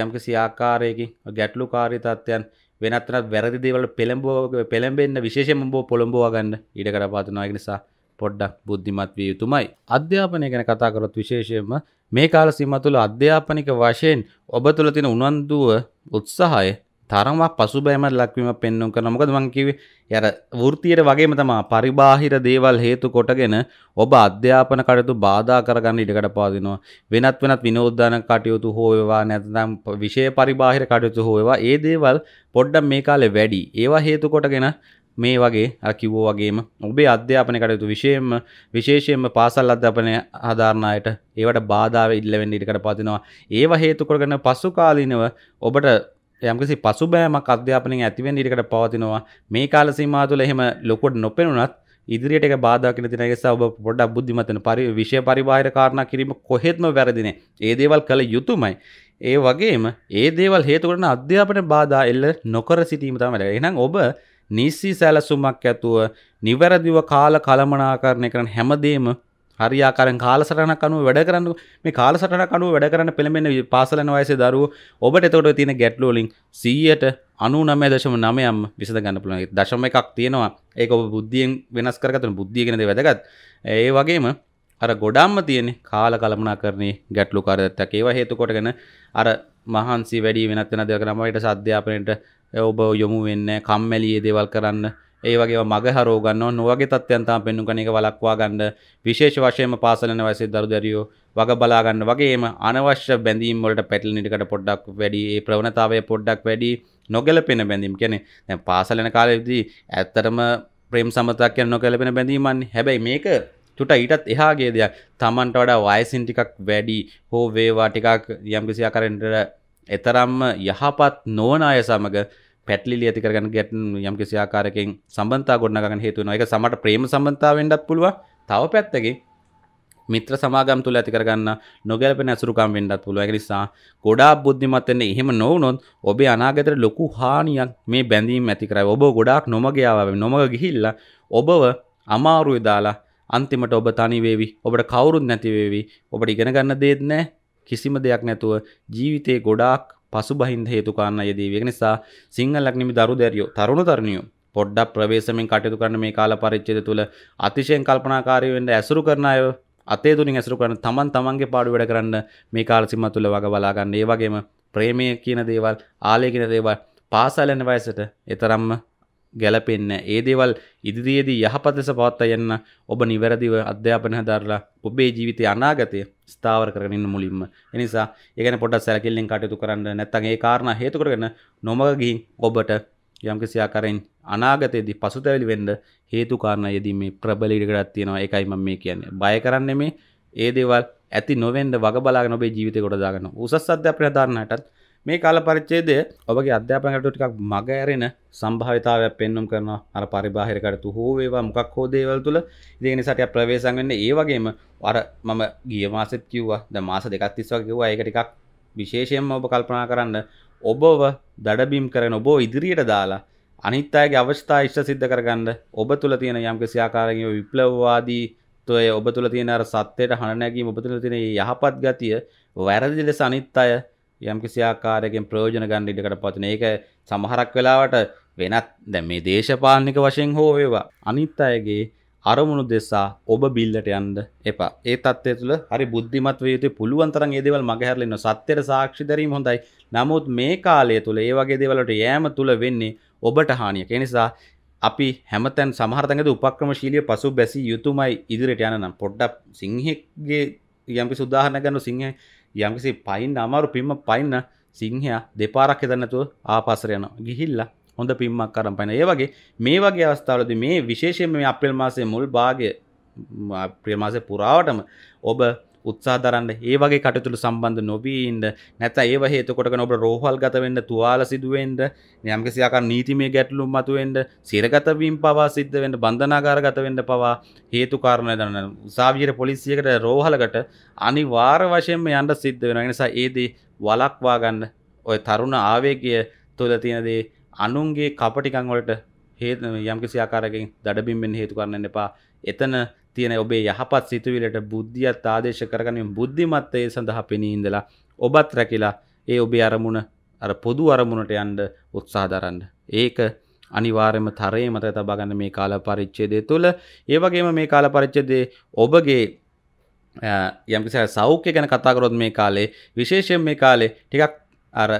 යම්කිසි ආකාරයකින් ගැටලු කාරිතත්වයන් වෙනත්නත් වැරදි දේවල පෙළඹෝ පෙළඹෙන්න විශේෂම බෝ පොළඹවා ගන්න ඉඩ කරපාතුනායක නිසා පොඩ්ඩක් බුද්ධිමත් විය යුතුමයි. අධ්‍යාපනය ගැන කතා කරොත් විශේෂයෙන්ම මේ කාල සීම තුළ අධ්‍යාපනික වශයෙන් ඔබ තුළ තියෙන උනන්දුව උත්සාහය තරමක් පසුබෑමට ලක්වීම පෙන්නුම් කරන මොකද මං කිව්වේ යර වෘත්තියට වගේම තමා පරිබාහිර දේවල් හේතු කොටගෙන ඔබ අධ්‍යාපන කටයුතු බාධා කරගන්න ඉඩකට පාදිනවා වෙනත් වෙනත් විනෝදාන කටයුතු හෝ වේවා නැත්නම් විෂය පරිබාහිර කටයුතු හෝ වේවා ඒ දේවල් පොඩ්ඩක් මේ කාලේ වැඩි ඒවා හේතු කොටගෙන මේ වගේ අකිවෝ වගේම ඔබේ අධ්‍යාපන කටයුතු විශයෙන්ම විශේෂයෙන්ම පාසල් අධ්‍යාපනය ආධාරණයට ඒවට බාධාව ඉල්ලවෙන්න ඉඩකට පතිනවා ඒව හේතු කරගෙන පසුකාලීනව ඔබට යම්කිසි පසුබෑමක් අධ්‍යාපනයෙන් ඇතිවෙන්න ඉඩකට පවතිනවා මේ කාල සීමාව තුළ එහෙම ලොකුට නොපෙනුනත් ඉදිරියට එක බාධා කෙන තින නිසා ඔබ පොඩ්ඩක් බුද්ධිමතන පරි විෂය පරිබාහිර කාරණා කිරීම කොහෙත්ම වැරදිනේ ඒ දේවල් කළ යුතුමයි ඒ වගේම ඒ දේවල් හේතු කරන අධ්‍යාපන බාධා එල්ල නොකර සිටීම තමයි එහෙනම් ඔබ නිසි සැලසුමක් ඇතුව නිවැරදිව කාල කළමනාකරණය කරන හැමදේම හරියාකාරයෙන් කාලසටහනක් අනුව වැඩ කරන්න මේ කාලසටහනක් අනුව වැඩ කරන්න පෙළඹෙන පාසල යන වයසේ දරුවෝ ඔබට එතකොට තියෙන ගැටලු වලින් 100ට 99.9ම් විසඳ ගන්න පුළුවන්. දශම එකක් තියෙනවා. ඒක ඔබ බුද්ධියෙන් වෙනස් කරගන්න බුද්ධිය කියන දේ වැදගත්. ඒ වගේම අර ගොඩාක්ම තියෙන කාල කළමනාකරණේ ගැටලු කාර්යයක්. ඒවා හේතු කොටගෙන අර මහන්සි වැඩි වෙනත් වෙන දේවල් කරනවා. ඊට සාධ්‍යාපනයේට ඔබ යොමු වෙන්න කම්මැලියේ දේවල් කරන්න ඒ වගේ මග හරෝගන්න නොවගේ තත්ත්යන්තා පෙන්නු කනක වලක්වා ගන්න විශේෂ වශයම පාසලන වසේ දරු දැරියෝ වග බලාගන්න වගේම අනවශ්‍ය බැඳීම්වලට පැටලිනිටකට පොඩ්ඩක් වැඩි ඒ ප්‍රවණතාවය පොඩ්ඩක් වැඩි නොගැලපෙන බැඳීම් කෙනෙ දැ පාසලන කාලදී ඇත්තටම ප්‍රේම් සමතක් කියන නොකැලපෙන බැඳීමන්නේ හැබැයි මේක චුට ඊටත් එහාගේ දෙයක් තමන්ට වඩා වයසින් ටිකක් වැඩි හෝ වේවා ටිකක් යම්කිසියා කරෙන්ට එතරම්ම යහපත් නොවන අය සමග පැටලිලි ඇති කරගන්න ගැටන් යම් කිසි ආකාරයකින් සම්බන්ධතා ගොඩනගන්න හේතු වෙනවා. ඒක සමහරට ප්‍රේම සම්බන්ධතාව වෙන්නත් පුළුවන්. තව පැත්තකින් මිත්‍ර සමාගම් තුල ඇති කරගන්න නොගැලපෙන අසුරුකම් වෙන්නත් පුළුවන්. ඒක නිසා ගොඩාක් බුද්ධිමත් වෙන්න එහෙම නොවුනොත් ඔබේ අනාගතයට ලොකු හානියක් මේ බැඳීම් ඇති කරයි. ඔබ ගොඩාක් නොමග යාවා නොමග ගිහිල්ලා ඔබව අමාරුවේ දාලා අන්තිමට ඔබ තනි වේවි. ඔබට කවුරුත් නැති වේවි. ඔබට ඉගෙන ගන්න දෙයක් නැහැ. කිසිම දෙයක් නැතුව ජීවිතේ ගොඩාක් පසුබහින්ද හේතු කාරණා යෙදී ඒක නිසා සිංහලක් නිමි දරු දැරියෝ තරුණ තරුණියෝ පොඩ්ඩක් ප්‍රවේශමෙන් කටයුතු කරන මේ කාල පරිච්ඡේදය තුළ අතිශයින් කල්පනාකාරී වෙන්න ඇසුරු කරන අය අතේ දුරින් ඇසුරු කරන තමන් තමන්ගේ පාඩු වැඩ කරන්න මේ කාල සීමා තුළ වග බලා ගන්න. ඒ වගේම ප්‍රේමය කියන දේවල්, ආලය කියන දේවල් පාසල් යන වයසට ඒතරම්ම ගැලපෙන්න ඒ දේවල් ඉදිරියේදී යහපතෙස පවත්වා යන්න ඔබ නිවැරදිව අධ්‍යාපනය හදාරලා ඔබේ ජීවිතයේ අනාගතය ස්ථාවර කරගෙන ඉන්න මුලින්ම ඒ නිසා ඒ ගැන පොඩ්ඩක් සැලකිල්ලෙන් කටයුතු කරන්න නැත්නම් ඒ කාරණා හේතු කරගෙන නොමග ගිහින් ඔබට යම්කිසි ආකාරයෙන් අනාගතයේදී පසුතැවිලි වෙන්න හේතු කාරණා යෙදී මේ ප්‍රබල ඉඩකඩක් තියෙනවා ඒකයි මම මේ කියන්නේ බය කරන්නේ මේ ඒ දේවල් ඇති නොවෙන්න වග බලාගෙන ඔබේ ජීවිතේ කොට දාගන්න උසස් අධ්‍යාපනය හදාරන්නටත් මේ කාල පරිච්චේදය ඔබගේ අධ්‍යාපනකට ටිකක් මග ඇරෙන සම්භාවිතාවයක් පෙන්නුම් කරනවා අර පරිබාහිර කටයුතු හෝ වේවා මොකක් හෝ දේවල් තුල ඉතින් ඒ නිසා ටිකක් ප්‍රවේශම් වෙන්න ඒ වගේම අර මම ගිය මාසෙත් කිව්වා දැන් මාස දෙකක් තිස්සේ වගේ කිව්වා ඒක ටිකක් විශේෂයෙන්ම ඔබ කල්පනා කරන්න ඔබව දඩබිම් කරන ඔබ ඉදිරියට දාලා අනිත් අයගේ අවස්ථා ඉෂ්ට සිද්ධ කරගන්න ඔබ තුල තියෙන යම්කිසි ආකාරයකින් විප්ලවවාදී තොය ඔබ තුල තියෙන අර සත්‍යයට හන නැගීම ඔබ තුල තියෙන යහපත් ගතිය වැරදි ලෙස අනිත් අය යම් කිසි ආකාරයකින් ප්‍රයෝජන ගන්න ඉඩකට පවතින. ඒක සමහරක් වෙලාවට වෙනත් දැන් මේ දේශපාලනික වශයෙන් හෝ වේවා අනිත් අයගේ අරමුණු දෙසා ඔබ බිල්ලට යන්න එපා. ඒ தත්ත්වය තුළ හරි බුද්ධිමත් විය යුතුයි. පුළුවන් තරම් මේ දේවල් මගහැරලා ඉන්න සත්‍යයට සාක්ෂි දැරීම හොඳයි. නමුත් මේ කාලය තුළ මේ වගේ දේවල් වලට යෑම තුළ වෙන්නේ ඔබට හානියක්. ඒ නිසා අපි හැමතැන් සමහර තැනකදී උපක්‍රමශීලීව පසු බැසිය යුතුමයි ඉදිරියට යන නම් පොඩ්ඩක් සිංහෙක්ගේ යම්කිසි උදාහරණයක් ගන්න සිංහේ යම්කිසි පයින් අමාරු පිම්ම පයින්න සිංහයා දෙපාරක් හිතන්නතුව ආපස්සර යන ගිහිල්ලා හොඳ පිම්මක් කරම් පයින ඒ වගේ මේ වගේ අවස්ථාවලදී මේ විශේෂයෙන් මේ අප්‍රේල් මාසයේ මුල් භාගය අප්‍රේල් මාසයේ පුරාවටම ඔබ උත්සා දරන්න ඒ වගේ කටතුළ සම්බන්ධ නොබීන්ද නැත ඒව හේතුකොටක ඔබ රෝහල් ගතවෙන්න තුවාල සිදුවෙන්ට යම්කිසියාක නීතිමේ ගැටලුම් මතුවෙන්ට සිරගතවීම් පවා සිද්ධ වෙන්ට බන්ධනාගාර ගතවෙන්ට පවා හේතුකාරණය දන්න උසාවියට පොලිසියකට රෝහලකට අනිවාර වශයෙන්ම යන්ට සිද්ධ වෙන නිසා ඒදී වලක්වාගන්න ඔය තරුණ ආවේගය තුළ තියෙනදේ අනුන්ගේ කපටිකංවලට හේ යම්කිසි ආකාරකින් දඩබිම්ෙන් හේතු කරන්න එපා එතන තියෙන ඔබේ යහපත් සිතුවිලට බුද්ධියත් ආදේශ කරගනින් බුද්ධිමත්තය සඳහා පෙනීඉඳලා ඔබත් රැකිලා ඒ ඔබේ අරමුණ අර පොදු අරමුණට යන්ඩ උත්සාධරන්න. ඒක අනිවාර්යම තරයේ මත තබාගන්න මේ කාල පරිච්චේදය තුළ ඒවගේම මේ කාල පරිච්චදේ ඔබගේ යම්කිසි සෞඛ්‍ය ගැන කතාකරොත් මේ කාලේ විශේෂයෙන් මේ කාලේ ටිකක් අර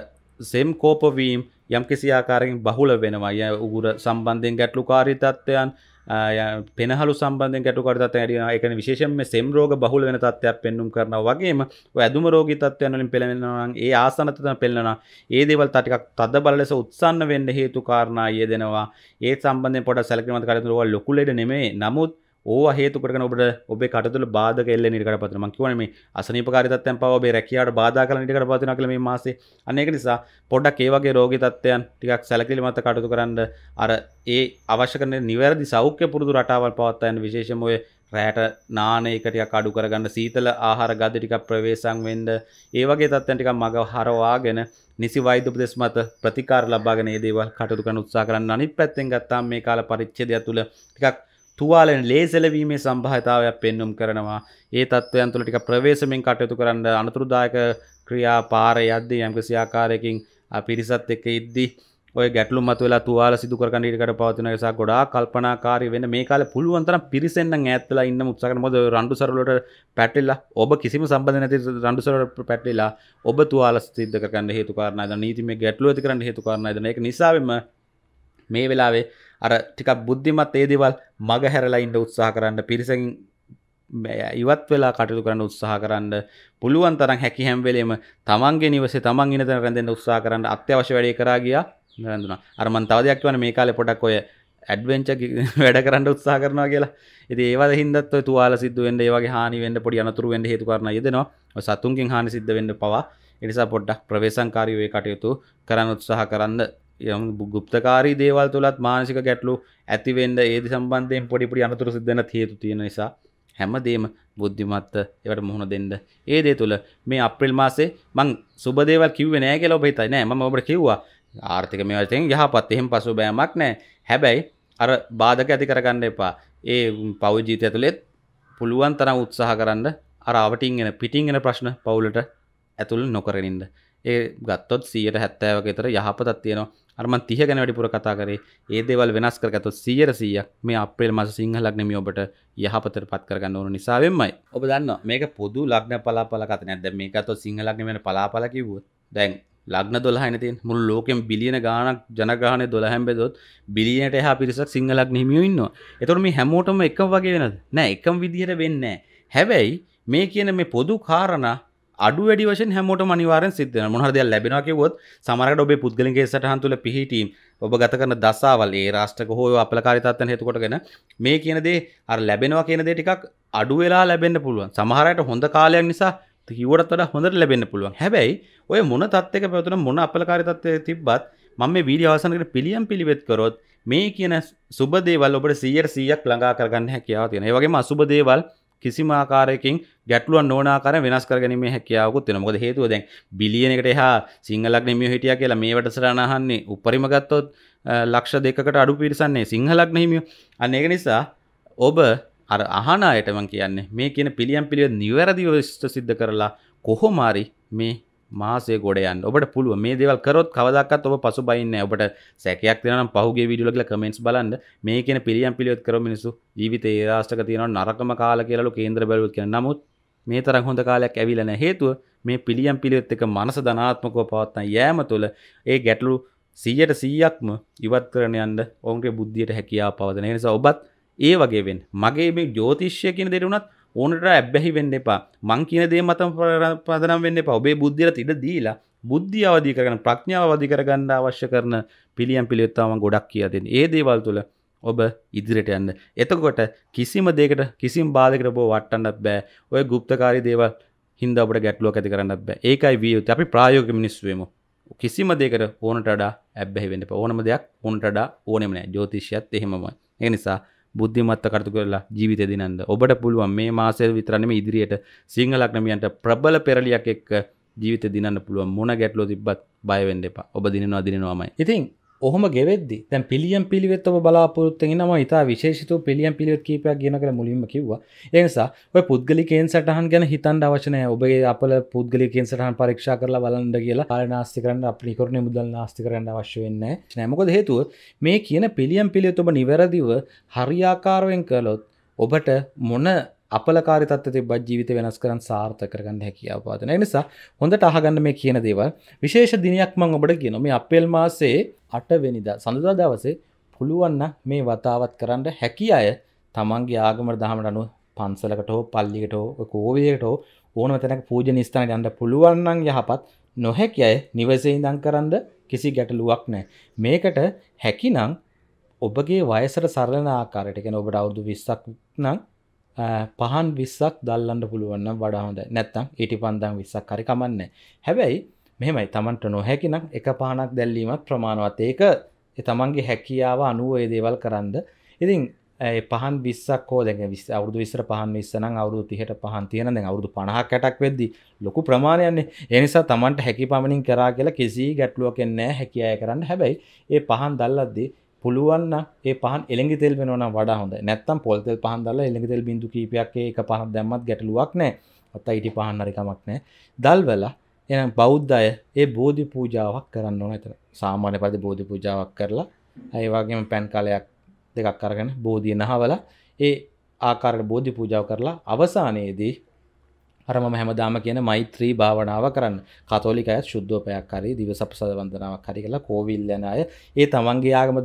සෙම් කෝපවීම් යම් කිසි ආකාරයෙන් බහුල වෙනවා ය උගුර සම්බන්ධයෙන් ගැටලු කාරිතත්වයන් පෙනහලු සම්බන්ධ ගැටුකරත ඇර එක විශේෂම සෙම් රෝග බහුල වෙන තත්වයක් පෙන්නුම් කරන වගේම ඇදුම රෝගී තත්වයනලින් පෙළෙනවන් ඒ ආසනතන පෙල්ලෙන ඒ දේවල් තටිකක් තද බලෙස උත්සන්න වෙන්න හේතු කාරණා ය දෙනවා ඒ සම්බන්ධ පොට සැලකිමත කරතුරුව ලොකුලෙට නෙමේ නමුත් ඕ හේතුකරන ඔබට ඔබේ කටතුල බාධක එල්ල නිකට පතන මංකිවන මේ අසනිපකාරිතත්යන් පව ඔබේ රැකියාවට බාධා කල නිකට පතින කළ මේ මාසේ අනේක නිසා පොඩ්ඩක් ඒවගේ රෝගී තත්වයන් ටිකක් සැලකිලිමත කටයුතු කරන්න අර ඒ අවශ්‍ය කරන නිවැරදි සෞඛ්‍ය පුරුදු රටාවල් පවත්වා යන විශේෂම ඔය රෑට නාන එක ටිකක් අඩු කරගන්න සීතල ආහාර ගද ටිකක් ප්‍රවේශම් වෙන්න ඒ වගේ තත්ත්වයන් ටිකක් මග හරවාගෙන නිසි වෛද්‍ය උපදෙස් මත ප්‍රතිකාර ලබාගෙන මේ දේවල් කටයුතු කරන උත්සාහ කරන්න අනිත් පැත්තෙන් ගත්තාම මේ කාල පරිච්ඡේදය තුළ ටිකක් තුවාලෙන් ලේසලවීමේ සම්භාවිතාවයක් පෙන්නුම් කරනවා ඒ තත්ත්වයන් තුළ ටික ප්‍රවේශමෙන් කටයුතු කරන්න අනතුරුදායක ක්‍රියා පාර යද්දී යම්කිසි ආකාරයකින් පිරිසත් එක්ක ඉද්දී ඔය ගැටලු මතුවලා තුවාල සිදු කරගන්න ඊටකට පවතින නිසා ගොඩාක් කල්පනාකාරී වෙන්න මේ කාලේ පුළුවන් තරම් පිරිසෙන් නම් ඈත් වෙලා ඉන්න උත්සාහ කරන මොකද රණ්ඩු සරවල වලට පැටලිලා ඔබ කිසිම සම්බන්ධ නැති රණ්ඩු සරවල පැටලිලා ඔබ තුවාල සිද්ධ කරගන්න හේතු කාරණා දන නීතිමය ගැටලු ඇති කරන්න හේතු කාරණා දන ඒක නිසාවෙම මේ වෙලාවේ අර ටිකක් බුද්ධිමත් ඒ දේවල් මග හැරලා ඉන්න උත්සාහ කරන්න පිරිසකින් ඉවත් වෙලා කටයුතු කරන්න උත්සාහ කරන්න පුළුවන් තරම් හැකි හැම වෙලේම තමන්ගේ නිවසේ තමන් ඉන්න තැන රැඳෙන්න උත්සාහ කරන්න අත්‍යවශ්‍ය වැඩේ කරා ගියා රැඳුණා. අර මම තව දෙයක් කියවනේ මේ කාලේ පොඩක් ඔය ඇඩ්වෙන්චර් වැඩ කරන්න උත්සාහ කරනවා කියලා. ඉතින් ඒවද හින්දාත් ඔය තුවාල සිද්ධ වෙන්න, ඒ වගේ හානි වෙන්න, පොඩි අනතුරු වෙන්න හේතු කරන යෙදෙනවා. ඔය සතුන්ගෙන් හානි සිද්ධ වෙන්න පවා. ඒ නිසා පොඩ්ඩක් ප්‍රවේශංකාරීව ඒ කටයුතු කරන්න උත්සාහ කරන්න යම් ගුප්තකාරී දේවල් තුළත් මානසික ගැටලු ඇතිවෙන්ඩ ඒද සම්බන්ධයෙන් පොඩිපුඩි අනතුර සිද්ධන හේතු තියෙන නිසා හැමදේම බුද්ධිමත්ත ඒවට මුහුණ දෙන්න ඒ දේ තුළ මේ අප්‍රල් මාසේ මං සුබදේවල් කිව්ව නෑ කියලා ඔබ හිතයි නෑ මම ඔබට කිව්වා ආර්ථික මේ වශයෙන් යහපත් එහෙම පසු බෑමක් නෑ හැබැයි අර බාධක ඇති කරගන්න එපා ඒ පෞද්ගලික ජීවිතය ඇතුළෙත් පුළුවන් තරම් උත්සාහ කරන්න අර අවටින් එන පිටින් එන ප්‍රශ්න පවුලට ඇතුළු නොකරනින්න ඒ ගත්තොත් 170ක විතර යහපතක් තියෙනවා අරම තිය ගැන වැඩිපුර කතා කරේ ඒ දේවල් වෙනස් කරගත සියර සීයක් මේ අපේල් මස සිංහ ලක්නමිය ඔබට යහපතර පත් කරගන්න ඕන නිසාවෙන්මයි ඔබ දන්න මේක පොදු ලක්න පලාපල කත නැද මේකත සිංහ ලක්නමෙන පලාපල කිව්වොත් දැන් ලක්න දොලහනති මුල් ලෝකෙන් බිලියන ගානක් ජනගානය දොළහැම්බෙදොත් බිලියනට එහ පිරිසක් සිංහලක් නහිමියඉන්න එතුර මේ හැමෝටම එක වගේ වෙනද නෑ එකම් විදිහට වෙන්න හැබැයි මේ කියන මේ පොදු කාරණ අඩු වැඩි වශයෙන් හැමෝට මනිවාරෙන් සිද්ධ වෙනවා මොන හරි දෙයක් ලැබෙනවා කිව්වොත් සමහරකට ඔබේ පුද්ගලික සටහන් තුළ පිහිටීම් ඔබ ගත කරන දසාවල් ඒ රාෂ්ටක හෝ අපලකාරීතාවයන් හේතු කොටගෙන මේ කියන දේ අර ලැබෙනවා කියන දේ ටිකක් අඩු වෙලා ලැබෙන්න පුළුවන් සමහර අයට හොඳ කාලයක් නිසා කිව්වට වඩා හොඳට ලැබෙන්න පුළුවන් හැබැයි ඔය මොන තත්ත්වයක පැවතුන මොන අපලකාරීතාවයේ තිබ්බත් මම මේ වීඩියෝ අවසන්කට පිළියම් පිළිවෙත් කරොත් මේ කියන සුබ දේවල් ඔබට 100%ක් ළඟා කරගන්න හැකියාව තියෙනවා. ඒ වගේම අසුබ දේවල් කිසිමාකාරයකින් ගැටලුව නෝනාකර වෙනස් කරගැනීමේ හැකියාවකුත් වෙනවා. මොකද හේතුව දැන් බිලියන එකට එහා සිංහලක් නෙමෙයි හිටියා කියලා මේ වැඩසටහන අහන්නේ උපරිම ගත්තොත් ලක්ෂ දෙකකට අඩු පිරිසන්නේ සිංහලක් නෙමෙයි. අන්න ඒක නිසා ඔබ අර අහන අයට මම කියන්නේ මේ කියන පිළියම් පිළිවෙත් නිවැරදිව සිද්ධ කරලා කොහොම හරි මේ මාසේ ගොඩයන් ඔබට පුළුව මේ දෙවල් කරොත් කවදක්ත් ඔබ පසු බයින්න ඔබට සැකයක් තිනම් පහුගේ විඩියලක කමෙන්ස් බලන්න මේ කියන පිළියම් පිළියොත් කර මිනිසු ජීවිත ඒරාෂ්ටක තියෙන නරකම කාල කියලු කේන්ද්‍ර බැලු කියෙන නමුත් මේ තරක් හොඳ කාලයක් ඇවිලන හේතුව මේ පිළියම් පිළියොත් එක මනස ධනාත්මකව පවත්න යෑම තුළ ඒ ගැටලු සීයට සීයක්ම ඉවත් කරන යන්න ඔවුන්ගේ බුද්ධියට හැකියා පවදන නිසා ඔබත් ඒ වගේෙන් මගේ මේ ජෝතිශ්‍ය කියන දෙරුණත් ඕනට ඇබ්බැහි වෙන්න එපා මං කියන දේ මතම පදනම් වෙන්න එපා ඔබේ බුද්ධියට ඉඩ දීලා බුද්ධිය අවදි කරගන්න ප්‍රඥාව අවදි කරගන්න අවශ්‍ය කරන පිළියම් පිළිවෙත් තමයි ගොඩක් කියලා දෙන්නේ. ඒ දේවල් තුළ ඔබ ඉදිරියට යන්න. එතකොට කිසිම දෙයකට කිසිම බාධකකට ඔබ වටන්නත් බෑ. ඔය গুপ্তකාරී දේවල් හින්දා ඔබට ගැටලුවක් ඇති කරන්නත් බෑ. ඒකයි විය යුත්තේ. අපි ප්‍රායෝගික මිනිස්සු වෙමු. කිසිම දෙයකට ඕනට වඩා ඇබ්බැහි වෙන්න එපා. ඕනම දෙයක් ඕනට වඩා ඕනෙම නෑ. ජ්‍යොතිෂයත් එහෙමමයි. ඒ නිසා බුද්ධිමත්ත කටතු කරලා ජීවිත දිනන්න ඔබට පුළුවන් මේ මාසය විතරනෙම ඉදිරියට සිංහලක්නමියන්ට ප්‍රබල පෙරලියක් එක්ක ජීවිත දිනන්න පුළුවන් මොන ගැටලෝ තිබ්බත් බයවෙන්න එපා ඔබ දිනනවා දිනනවාමයි ඉතින් ඔහොම ගෙවෙද්දි දැන් පිළියම් පිළිවෙත් ඔබ බලාපොරොත්තුෙන් නම ඉතා විශේෂිත පිළියම් පිළිවෙත් කීපයක් කියන කර මුලින්ම කිව්වා ඒ නිසා ඔය පුද්ගලිකයෙන් සටහන් ගැන හිතන්න අවශ්‍ය නැහැ ඔබේ අපල පුද්ගලිකයෙන් සටහන් පරීක්ෂා කරලා බලන්න කියලා පාල නාස්ති කරන්න අප්ලිකරණ මුදල් නාස්ති කරන්න අවශ්‍ය වෙන්නේ නැහැ මොකද හේතුව මේ කියන පිළියම් පිළිවෙත් ඔබ නිවැරදිව හරියාකාරයෙන් කළොත් ඔබට මොන අපලකාරි තත්ත්ව තිබ ජීවිත වෙනස් කරන් සාර්ථ කරගන්න හැකියාව පාදන නිසා හොඳට අහගන්න මේ කියන දේවල් විශේෂ දිනයක් මං ඔබට කියන මේ අපේල් මාසේ අටවෙනිදා සඳුදා දවසේ පුළුවන්න මේ වතාවත් කරන්න හැකි අය තමන්ගේ ආගමට දහමට අනුව පන්සලකට හෝ පල්ලිකට හෝ කෝවයට හෝ ඕන තැනක පූජ නිස්ථාන යන්න පුළුවන්නන් යහපත් නොහැකි අය නිවසේ ඉඳන් කරන්න කිසි ගැටලුවක් නෑ මේකට හැකිනම් ඔබගේ වයසට සරලන ආකාරයට ගැන ඔබට අවුදු විස්සක් නම් පහන් විස්සක් දල්ලන්න පුළුවන්න වඩාහොඳ නැත්තම් ඊටි පන්දම් විස්සක් හරිකමන්න හැබැයි මෙහෙමයි තමන්ට නොහැකිනම් එක පහනක් දැල්ලීමත් ප්‍රමාණවත් ඒක තමන්ගේ හැකියාව අනුව ඒ දේවල් කරන්න ඉතින් පහන් විස්සක් හෝ දැ විස් අවුදු විස්ර පහන් විස්සන අවුදු තිහට පහන් තියෙන දැ අවුදු පණහක් කැටක් වෙද්දි ලොකු ප්‍රමාණයන්නේ එනිසා තමන්ට හැකි පමණින් කරා කියලා කිසි ගැටලුවක් එන්නෑ හැකියාය කරන්න හැබැයි ඒ පහන් දල්ලද්දී පුළුවන්න ඒ පහන් එළෙි තෙල් වෙනවන වඩා හොඳ නැත්තම් පොල්තෙල් පහන් දල්ලා එළෙි තෙල් බිඳු කීපයක් ඒ එක පහන් දැම්මත් ගැටලුවක් නෑ අත්තා ඉටි පහන්නරිකමක් නෑ දල්වෙලා එනම් බෞද්ධ අය ඒ බෝධි පූජාවක් කරන්න ඕන එතන සාමාන්‍ය පරිදි බෝධි පූජාවක් කරලා ඒ වගේම පැන් කලයක් දෙකක් අරගෙන බෝධිය නහවලා ඒ ආකාරයට බෝධි පූජාව කරලා අවසානයේදී අර මම හැමදාම කියන මෛත්‍රී භාවනාව කරන්න. කතෝලික අය සුද්ධෝපයක් හරි දිවසප්සද වන්දනාවක් හරි කියලා කෝවිල් යන අය ඒ තමන්ගේ ආගම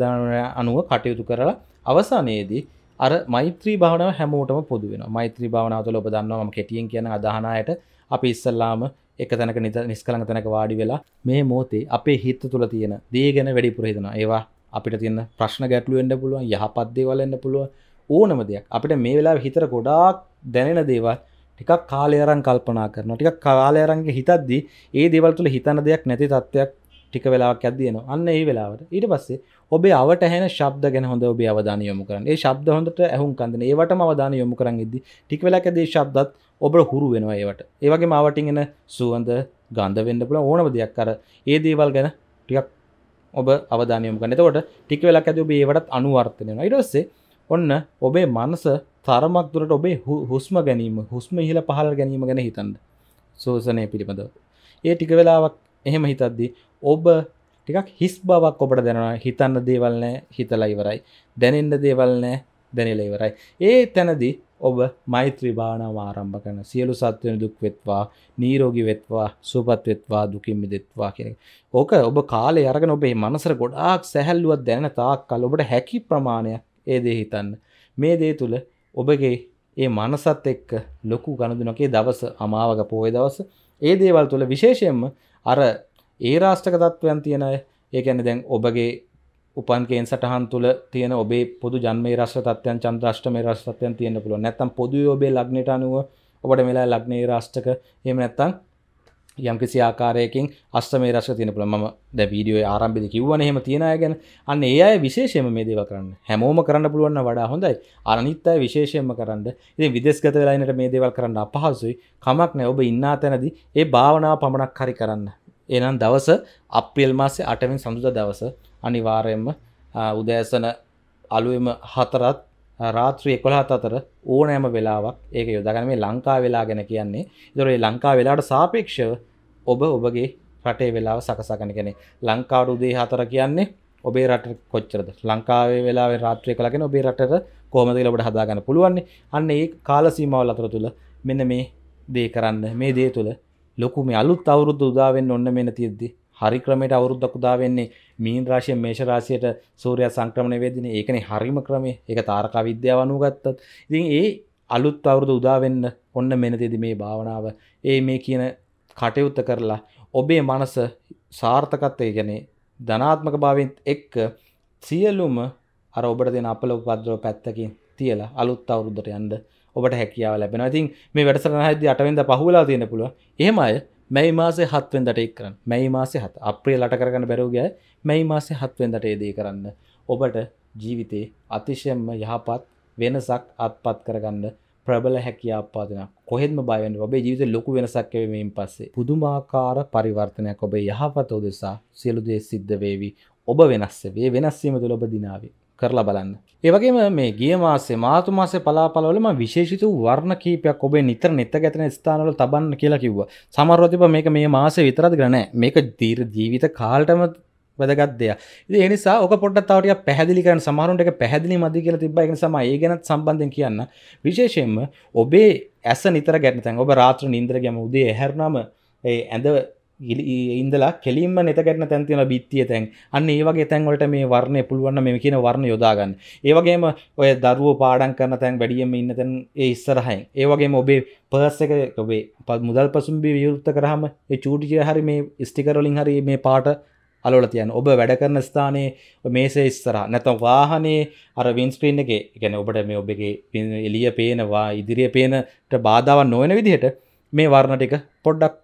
අනුව කටයුතු කරලා අවසානයේදී අර මෛත්‍රී භාවනාව හැමෝටම පොදු වෙනවා. මෛත්‍රී භාවනාව තුළ ඔබ දන්නවා මම කෙටියෙන් කියන අදහනායට අපි ඉස්සල්ලාම එක තැනක නිත නිස්කළඟ තැනක වාඩි වෙලා මේ මෝතේ අපේ හිත්ත තුළ තියෙන දේ ගැන වැඩි පුරහිතන ඒවා අපිට තියන්න ප්‍රශ්න ගැටලුවෙන්ඩ පුළුවන් යහපත්දේවලන්න පුළුව ඕනම දෙයක් අපිට මේ වෙලා හිතර ගොඩාක් දැනෙන දේවල් ටිකක් කාලයරන් කල්පනා කරන ටික කාලයරන්ගේ හිතද්දි ඒ දෙවල්තුල හිතන දෙයක් නැති තත්ත්වයක් ටික වෙලාවක් ඇදදියනවා අන්න ඒ වෙලාවට ඊට පස්සේ ඔබේ අවටහැන ශබ්ද ගැන හොඳ ඔබේ අවධාන යොමු කරන්න ඒ ශබ්ද හොඳට ඇහුම් කන්දන ඒවට අවධාන යොමු කරන්න ඉදදි ටික වෙලාක දේ ශබ්දත් ඔබට හුරු වෙනවා ඒවට ඒවගේ මාවටින් එන සුවන්ද ගන්ධ වෙන්න පුළ ඕනම දෙයක් කර ඒ දේවල් ගැන ටිකක් ඔබ අවධානයම කනතකොට ටික වෙලාක් ඇද ඔබේ ඒවටත් අනුවර්තනය ඉටස්සේ ඔන්න ඔබේ මනස තරමක් දුරට ඔබේ හුස්ම ගැනීම හුස්ම ඉහල පහල ගැනීම ගැන හිතන්ද සෝසනය පිළිබඳව. ඒ ටික වෙලාවක් එහෙම හිතද්දි ඔබ ටිකක් හිස් බවක් ඔබට දැනවා හිතන්න දේවල්නෑ හිතලයිවරයි දැනෙන්ඩ දේවල්නෑ දැනෙලයිවරයි ඒ තැනදි ඔබ මෛත්‍රී භානාව ආරම්භ කරන සියලු සත්වන දුක් වෙත්වා නීරෝගි වෙත්වා සුපත් වෙත්වා දුකින් මිදෙත්වා කියෙන ඕක ඔබ කාලේ අරගෙන ඔබේ මනසර ගොඩාක් සැහැල්ලුවත් දැන තාක් කල් ඔබට හැකි ප්‍රමාණයක් ඒ දේ හිතන්න මේ දේ තුළ ඔබගේ ඒ මනසත් එක්ක ලොකු ගණදුනකේ දවස අමාවක පෝය දවස ඒ දේවල් තුළ විශේෂයෙන්ම අර ඒ රාෂ්ටක තත්ත්වයන් තියෙන අය ඒ කියන්නේ දැන් ඔබගේ උපන් කේන් සටහන් තුල තියෙන ඔබේ පොදු ජන්මේ රාශි තත්ත්වයන් චන්ද්‍රාෂ්ටමේ රාශි තත්ත්වයන් තියෙන්න පුළුවන්. නැත්තම් පොදුවේ ඔබේ ලග්නයට අනුව ඔබට මෙලා ලග්නේ රාශිතක එහෙම නැත්තම් යම්කිසි ආකාරයකින් අස්තමේ රස තියෙන පුළුවන්. මම දැන් වීඩියෝයේ ආරම්භයේදී කිව්වනේ එහෙම තියන අය ගැන. අන්න ඒ අය විශේෂයෙන්ම මේ දේවල් කරන්න. හැමෝම කරන්න පුළුවන් වඩා හොඳයි. අනිත් අය විශේෂයෙන්ම කරන්න. ඉතින් විදේශගත වෙලා ඉන්නට මේ දේවල් කරන්න අපහසුයි. කමක් නැහැ. ඔබ ඉන්නා තැනදී ඒ භාවනාව පමණක් හරි කරන්න. එහෙනම් දවස අප්‍රේල් මාසේ 8 වෙනි සඳුදා දවස අනිවාර්යයෙන්ම උදෑසන අලුයම හතරත් රාත්‍රී එකොළහත් අතර ඕනෑම වෙලාවක් ඒක යොදාගන මේ ලංකා වෙලා ගැන කියන්නේ දොරේ ලංකා වෙලාට සාපේක්ෂව ඔබ ඔබගේ රටේ වෙලාව සකසාගන කෙනෙ ලංකාවට උදේ හතර කියන්නේ ඔබේ රට කොච්චරද ලංකාවේ වෙලා රාත්‍රය කලගෙන ඔබේ රට කොමදල ඔබට හදාගන්න පුළුවන්නේ අන්න ඒ කාලසීමවල් අතර තුළ මෙන්න මේ දේ කරන්න මේ දේ තුළ ලොකු මේ අලුත් අවුරුද්ද උදාවෙන් ඔන්න මෙන තියද්දී හරි ක්‍රමයට අවුරුද්දක් උදා වෙන්නේ මීන රාශිය මේෂ රාශියට සූර්යයා සංක්‍රමණය වෙදිනේ. ඒකනේ හරිම ක්‍රමය. ඒක තාරකා විද්‍යාව අනුව ගත්තත්. ඉතින් ඒ අලුත් අවුරුදු උදා වෙන්න ඔන්න මෙන්නදී මේ භාවනාව ඒ මේ කියන කටයුත්ත කරලා ඔබේ මනස සාර්ථකත්වය කියන්නේ ධනාත්මක භාවයෙන් එක්ක සියලුම අර ඔබට දෙන අපලෝපද්‍රව පැත්තකින් තියලා අලුත් අවුරුද්දට යන්න ඔබට හැකියාව ලැබෙනවා. ඉතින් මේ වැඩසටහන හැදී 8 වෙනිදා පහුවලා තියෙන පුළුවන්. එහෙම අය මැයි මාසේ හත්වෙන්දට එක් කරන්න මැයි මාසේ හත අප්‍රිය ලට කරගන්න බැරෝගෑ මැයි මාසේ හත්වෙන්දට ඒදේ කරන්න ඔබට ජීවිතේ අතිශයම්ම යහපත් වෙනසක් අත්පත් කරගන්න ප්‍රබල හැකිය අපාදන කොහෙත්ම බයන් ඔබේ ජීවිත ලොකු වෙනසක්කවීමෙන් පස්සේ පුදුමාකාර පරිවර්තනයක් ඔබේ යහපත උදෙසා සියලුදේ සිද්ධ වේවි ඔබ වෙනස්සේ වේ වෙනස්වීම තුළ ඔබ දිනාවේ කරලා බලන්න. ඒවගේම මේ ගිය මාසේ මාතු මාසේ පලාපලවලම විශේෂිත වර්ණ කීපයක් ඔබේ නිතර නිත ගැතන ස්ථානවල තබන්න කියලා කිව්වා. සමහරව තිබ්බා මේක මේ මාසේ විතරද කියලා නෑ. මේක දීර්ඝ ජීවිත කාලටම වැදගත් දෙයක්. ඉතින් ඒ නිසා ඔක පොඩ්ඩක් තව ටිකක් පැහැදිලි කරන්න සමහරුන්ට ඒක පැහැදිලි මදි කියලා තිබ්බා. ඒ නිසා මම ඒ ගැනත් සම්බන්ධයෙන් කියන්න. විශේෂයෙන්ම ඔබේ ඇස නිතර ගැටෙන තැන් ඔබ රාත්‍රී නිින්දර ගියම උදේ ඇහැරුණාම ඒ ඇඳ ඉන්දලා කෙලින්ම නතකැන තැන්තින බිත්තිය තැන් අන්න ඒවගේ තැන්වලට මේ වර්ණය පුළුවන්න මෙම කියන වර්ණ යොදාගන්න ඒවගේම ඔය දරුව පාඩන් කරන තැන් වැඩියම ඉන්න තැන් ඒ ඉස්සරහයි ඒවගේ ඔබේ පර්ස එක ඔබේ පත් මුදල් පසුම්බි වියුත්ත කරහම චූටිය හරි මේ ස්ටිකරලින් හරි මේ පාට අලොල තියන් ඔබ වැඩ කරන ස්ථානයේ මේසේ ඉස්සරහ නැතම් වාහනේ අර වින්ස්ක්‍රීන් එක ගැන ඔබට මේ ඔබගේ එලිය පේනවා ඉදිරිය පේනට බාධාවන් නොවන විදිහට මේ වර්ණටික පොඩ්ඩක්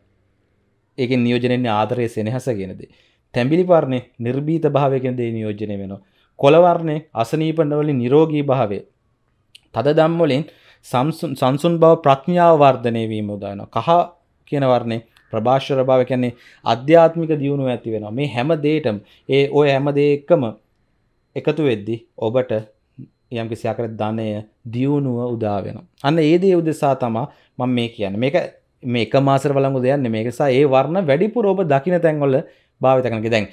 ඒක නියෝජනෙන් ආදරය සෙනහස ගෙනද. තැඹිලි පාරණය නිර්බීත භාවයකෙන්දේ නියෝජනය වෙන. කොළවරණය අසනීප නොවලින් නිරෝගී භාවේ. තද දම්වලින් සංසුන් බව ප්‍රඥාව වර්ධනය වීම උදායන. කහ කියනවරණය ප්‍රභාෂර භාව කියන්නේ අධ්‍යාත්මික දියුණු ඇති වෙනවා මේ හැම දේටම ඒ ඔය හැම දෙයක්කම එකතු වෙද්දි ඔබට යම් කිසි ආකාරයක ධනය දියුණුව උදා වෙනවා. අන්න ඒ දේ උදෙසා තමයි මම මේ කියන්නේ. මේක මේ එක මාසර වලමු දෙයන්න මේකසා ඒ වර්ණ වැඩිපුර ඔබ දකින තැන්වල භාවිතකනක දැන්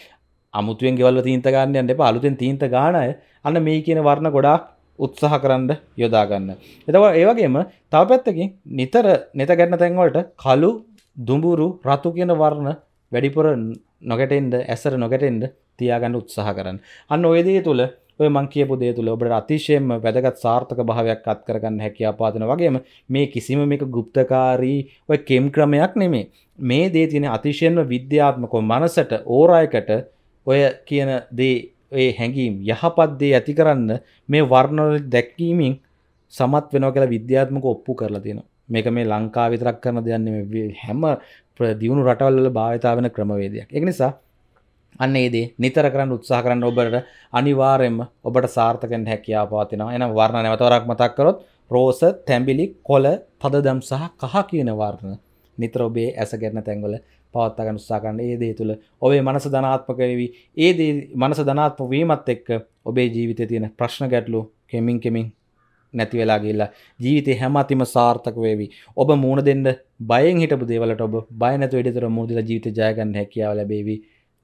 අමුතුවෙන් ගෙවල්ව තීන්ත ගන්නයන්න එපා අලුතෙන් තීන්ත ගානය අන්න මේ කියන වර්ණ ගොඩාක් උත්සාහ කරන්න යොදාගන්න. එතව ඒවගේම තව පැත්තකින් නිතර නෙත ගැන්න තැන්වලට කලු දුඹුරු රතු කියන වර්ණ වැඩිපුර නොගැටෙන්ද ඇසර නොගැටෙන්ද තියාගන්න උත්සාහ කරන්න. අන්න ඔයදේ තුළ ඔය මං කියපු දේ තුළ ඔබට අතිශයෙන්ම වැදගත් සාර්ථක භාවයක් අත් කරගන්න හැකියා පාදන වගේම මේ කිසිම මේක ගුප්තකාරී ඔය කෙම් ක්‍රමයක් නෙමේ මේ දේ තියෙන අතිශයෙන්ම විද්‍යාත්මකව මනසට ඕරායකට ඔය කියන දේ ඒ හැඟීම් යහපත් දේ ඇති කරන්න මේ වර්ණවල දැක්වීමෙන් සමත් වෙනවා කියලා විද්‍යාත්මක ඔප්පු කරලා තියෙනවා. මේක මේ ලංකාව විතරක් කරන දෙයක් නෙමෙයි හැම දියුණු රටවල් වල භාවිතා වෙන ක්‍රමවේදයක්. ඒක නිසා අන්න ඒදේ නිතර කරන්න උත්සාහ කරන්න ඔබට අනිවාර්යෙන්ම ඔබට සාර්ථකෙන් හැකියා පවතිනවා එන වර්ණ නැවතවරක් මතක් කරොත් රෝස තැඹිලි කොළ පදදම් සහ කහ කියන වර්ණ නිතර ඔබේ ඇස ගැන තැන්වල පවත්තගන්න උත්සාකන්න ඒ දේ තුළ ඔබේ මනස ධනාත්මක වී ඒ දේ මනස ධනාත්ම වීමත් එක්ක ඔබේ ජීවිතය තියෙන ප්‍රශ්න ගැටලු කෙමින් කෙමින් නැති වෙලා ගිහිල්ලා ජීවිතේ හැම අතිම සාර්ථක වේවි. ඔබ මූණ දෙන්න බයෙන් හිටපු දේවලට ඔබ බය නැතුව ඉදිරියට මූණ දීලා ජීවිතය ජය ගන්න හැකියාව ලැබේවි.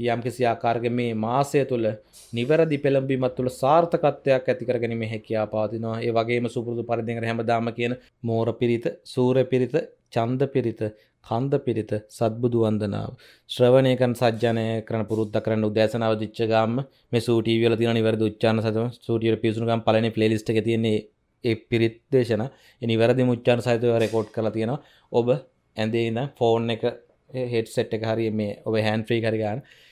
යම්කිසි ආකාරක මේ මාසය තුළ නිවැරදි පෙළඹීමත් තුළ සාර්ථකත්වයක් ඇතිකර ගැනීම හැකියා පාතිනවා ඒ වගේම සුපුරුදු පරිදිර හැමදාම කියන මෝර පිරිත සූර පිරිත චන්ද පිරිත කන්ද පිරිත සත්බුදු වන්දනාව ශ්‍රවණයකන් සජ්ජනය කරන පුරුද්ධ කරන්න උදෑසනාව දිච්චගම්ම මේ සූටීවල තින නිවැරදි උච්චාන සතම සූටියට පිසුනුගම් පලන ප්ලේලිස්ට එක තියන්නේ ඒ පිරිත් දේශන නිවැරදි මුච්චාන සහිතව රෙකෝඩ් කළ තියෙනවා ඔබ ඇඳේන ෆෝන් එක හෙට් සෙට් එක හරි මේ ඔබ හැන් ්‍රී කරගන්න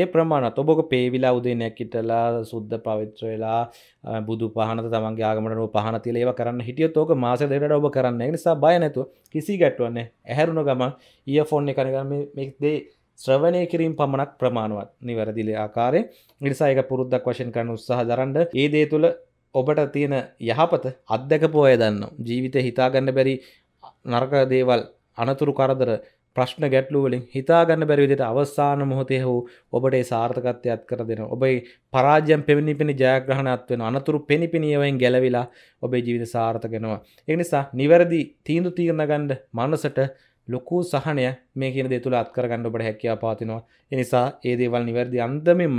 ඒ ප්‍රමාණත් ඔබොක පේවිලා උදේනයක් ඉටලා සුද්ද පවිත්‍ර වෙලා බුදු පහන තමන්ගේ ආගමට පහන තිල ඒව කරන්න හිටියොත් ඕක මාස දෙකට ඔබ කරන්න නිසා බය නැතු කිසි ගැටුවන්නේ ඇහැරුණ ගමන් ඒ ෆොන් එක කරගම මෙක්දේ ශ්‍රවණය කිරීම පමණක් ප්‍රමාණුවත් නිවැරදිල ආකාරය නිසායක පුරුද්දක් වශයෙන් කරන උත්සාහ දරන්ඩ ඒ දේ තුළ ඔබට තියෙන යහපත අත්දැක පෝය දන්න ජීවිත හිතාගන්න බැරි නර්ක දේවල් අනතුරු කරදර ප්‍රශ්න ගැටලුවලින් හිතාගන්න බැරි විදිහට අවසාන මොහොතේ හෝ ඔබට ඒ සාර්ථකත්වයක් කර දෙනවා. ඔබේ පරාජයන් පෙනිපෙනි ජයග්‍රහණයක් වෙනවා. අනතුරු පෙනිපෙනියෙන් ගැලවිලා ඔබේ ජීවිත සාර්ථක වෙනවා. ඒ නිසා නිවැරදි තීන්දුව తీරන ගන්න මනසට ලොකු සහනය මේ කියන දේ තුල අත්කර ගන්න ඔබට හැකියාව පවතිනවා. ඒ නිසා ඒ දේවල් නිවැරදි අන්දමෙන්ම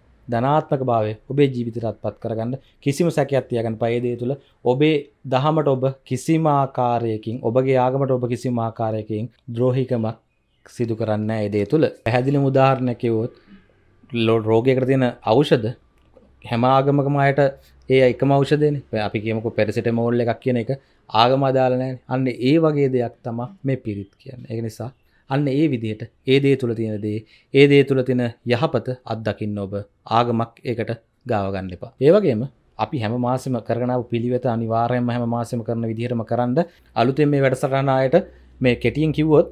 ධනාත්මක භාවය ඔබේ ජීවිතයටත්පත් කරගන්න කිසිම සැකයක් තියාගන්න පයදේ තුළ ඔබේ දහමට ඔබ කිසිම ආකාරයකින් ඔබගේ ආගමට ඔබ කිසිම ආකාරයකින් ද්‍රෝහිකමක් සිදු කරන්න ඒ දේ තුළ පැහැදිලි උදාහරණයක් කිව්වොත් රෝගයකට තියෙන ඖෂධ හැම ආගමකම අයට ඒ එකම ඖෂධයනේ අපි කියමුකෝ පැරසිටමෝල් එකක් කියන එක ආගම අදාළ නැහැ අන්න ඒ වගේ දෙයක් තමයි මේ පිරිත් කියන්නේ ඒක නිසා අන්න ඒ විදිහට ඒ දේ තුළ තියෙන දේ ඒ දේ තුළ තින යහපත අත්දකින්න ඔබ ආගමක් ඒකට ගාවගන්න එපා ඒවගේම අපි හැම මාසම කරනාව පිළිවෙත අනිවාරයම හැම මාසම කරන විදිහටම කරන්න අලුතෙන් මේ වැඩසටනායට මේ කෙටියෙන් කිව්වොත්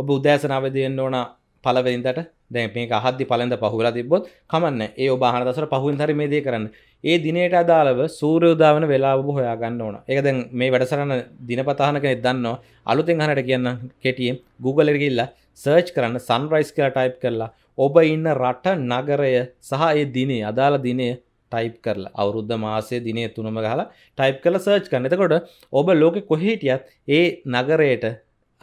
ඔබ උදෑසනාවදයෙන්න්න ඕන පලවෙදින්දට දැ මේ අහදදි පලඳ පහුලා තිබොත් කමන්න ඒ ඔබාහන දසර පහුවෙන් හරි මේ දේ කරන්න ඒ දිනයට අදාළව සූරයෝදාවන වෙලාබ හොයාගන්න ඕන එකදැන් මේ වැඩසරන්න දිනපතාහනක එදන්න අලුතෙන් හනට කියන්න කෙටියම් Googleගල්ල සර්ච් කරන්න සන්රයිස් කියලා ටයිප් කරලා ඔබ ඉන්න රට නගරය සහ ඒ දිනේ අදාළ දිනේ ටයිප් කරල අවුද්ධ මාසේ දිනේ තුනම ගහලා ටයිප් කල සර්ච් කන්න එතකොට ඔබ ලෝක කොහේටියත් ඒ නගරයට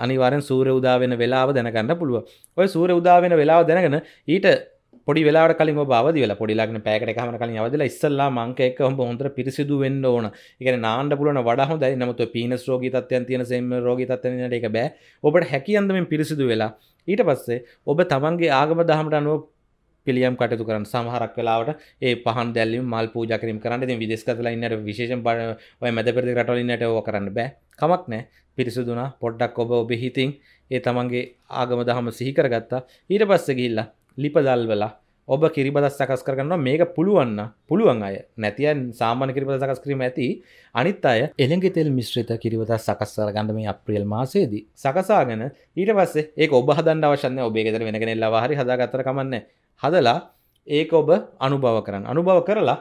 අනිවාරෙන් සූර උදාවෙන වෙලාව දැනගන්න පුළුව ඔය සූර උදාවෙන වෙලාව දැනගෙන ඊට පොඩි වෙලා කලින් බවදල පොඩිලක්න පෑකට හම කලින් අවදල ඉස්සල්ලා මංකෙක් හොම හොඳර පිරිසිදු වෙන්න ඕන එකන නාන්න පුලන වඩහ දැයි නමතු පිනස් රෝගීතත්යන් තියෙන සෙම රෝගීතත්වනට එක බෑ ඔබට හැකියන්දමින් පිරිසිදු වෙලා ඊට පස්සේ ඔබ තමන්ගේ ආගම දහමට අනුව පිළියම් කටතු කරන සමහරක් වෙලාවට ඒ පහන් දැල්ලි මල් පූජකරම් කරන්න ති විදෙස් කතලා ඉන්නට විශේෂ බඩ ඔය මැද පෙරදි රටලින්නට ඕ කරන්න බෑ කමක් නෑ පිරිසුදුන පොඩ්ඩක් ඔබ ඔබ හිතින් ඒ තමන්ගේ ආගම දහම සිහිකරගත්තා ඊට පස්ස ගිල්ල ලිපදල් වෙලා ඔබ කිරිබද සකස් කරන්න මේක පුළුවන්න පුළුවන් අය නැතියන් සාමාන කිරිබද සකස් කිරීම ඇති අනිත් අය එළඟි තෙල් මිශ්‍රිත කිරිබද සකස් කරගන්න මේ අප්‍රියල් මාසේදී සකසාගෙන ඊට පස්සේ ඒ ඔබ හදන්න අවශන්න ඔබේගෙතර වෙනගෙනෙල්ලා හරි හදාගත්තර කමන්න හදලා ඒක ඔබ අනුභව කරන්න අනුභව කරලා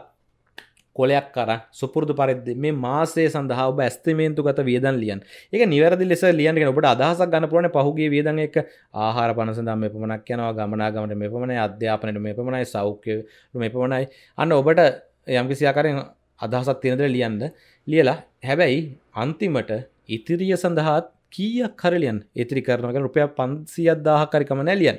කොලයක් කර සුපුරදු පරිද්දි මේ මාසේ සඳහා ඔබ ඇස්තිමේන්තු ගත වියදන් ලියන් එක නිවැරදි ලෙස ලියන්ගෙන ඔබට අදහසක් ගන්න පුළුවන් පහුගිය වියදන් එක ආහාර පන සඳහා මේ පමණක් යනවා ගමනාගමට මේ පමණයි අධ්‍යාපනයට මේ පමණයි සෞඛ්‍ය මේ පමණයි අන්න ඔබට යම්කිසි ආකාරයෙන් අදහසක් තියෙනද ලියන්න ලියලා හැබැයි අන්තිමට ඉතිරිය සඳහාත් කීයක් කරලියන් ඉතිරි කරනක රුපය පන්සිියත් දාහකරිකම නැලියන්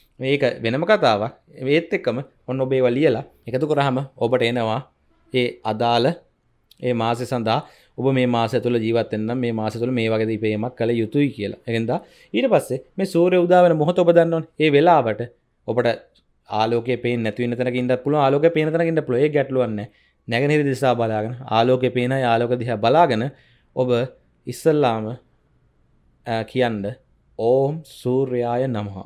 මේක වෙනම කතාවක් ඒත් එක්කම ඔන්න ඔබේ වලියලා එකතු කරහම ඔබට එනවා ඒ අදාළ ඒ මාසය සඳහා ඔබ මේ මාස තුළ ජීවත්තෙන්න්නම් මේ මාස තුළ මේ වගේ පේමක් කළ යුතුයි කියලා එකෙන්ද ඊට පස්සේ මේ සූරය උදාවන මොහොත ඔබ දන්නවන් ඒ වෙලාවට ඔබට ආලෝක පේ නැතිව තැකින්ට පුළ ආලෝක පේනතනකින්ට පලොේ ගැටලුවන්න නැගනිරි දිසා බලාගෙන ආලෝක පේන ආලෝක දිහ බලාගෙන ඔබ ඉස්සල්ලාම කියන්න ඕම් සූර්යාය නමහා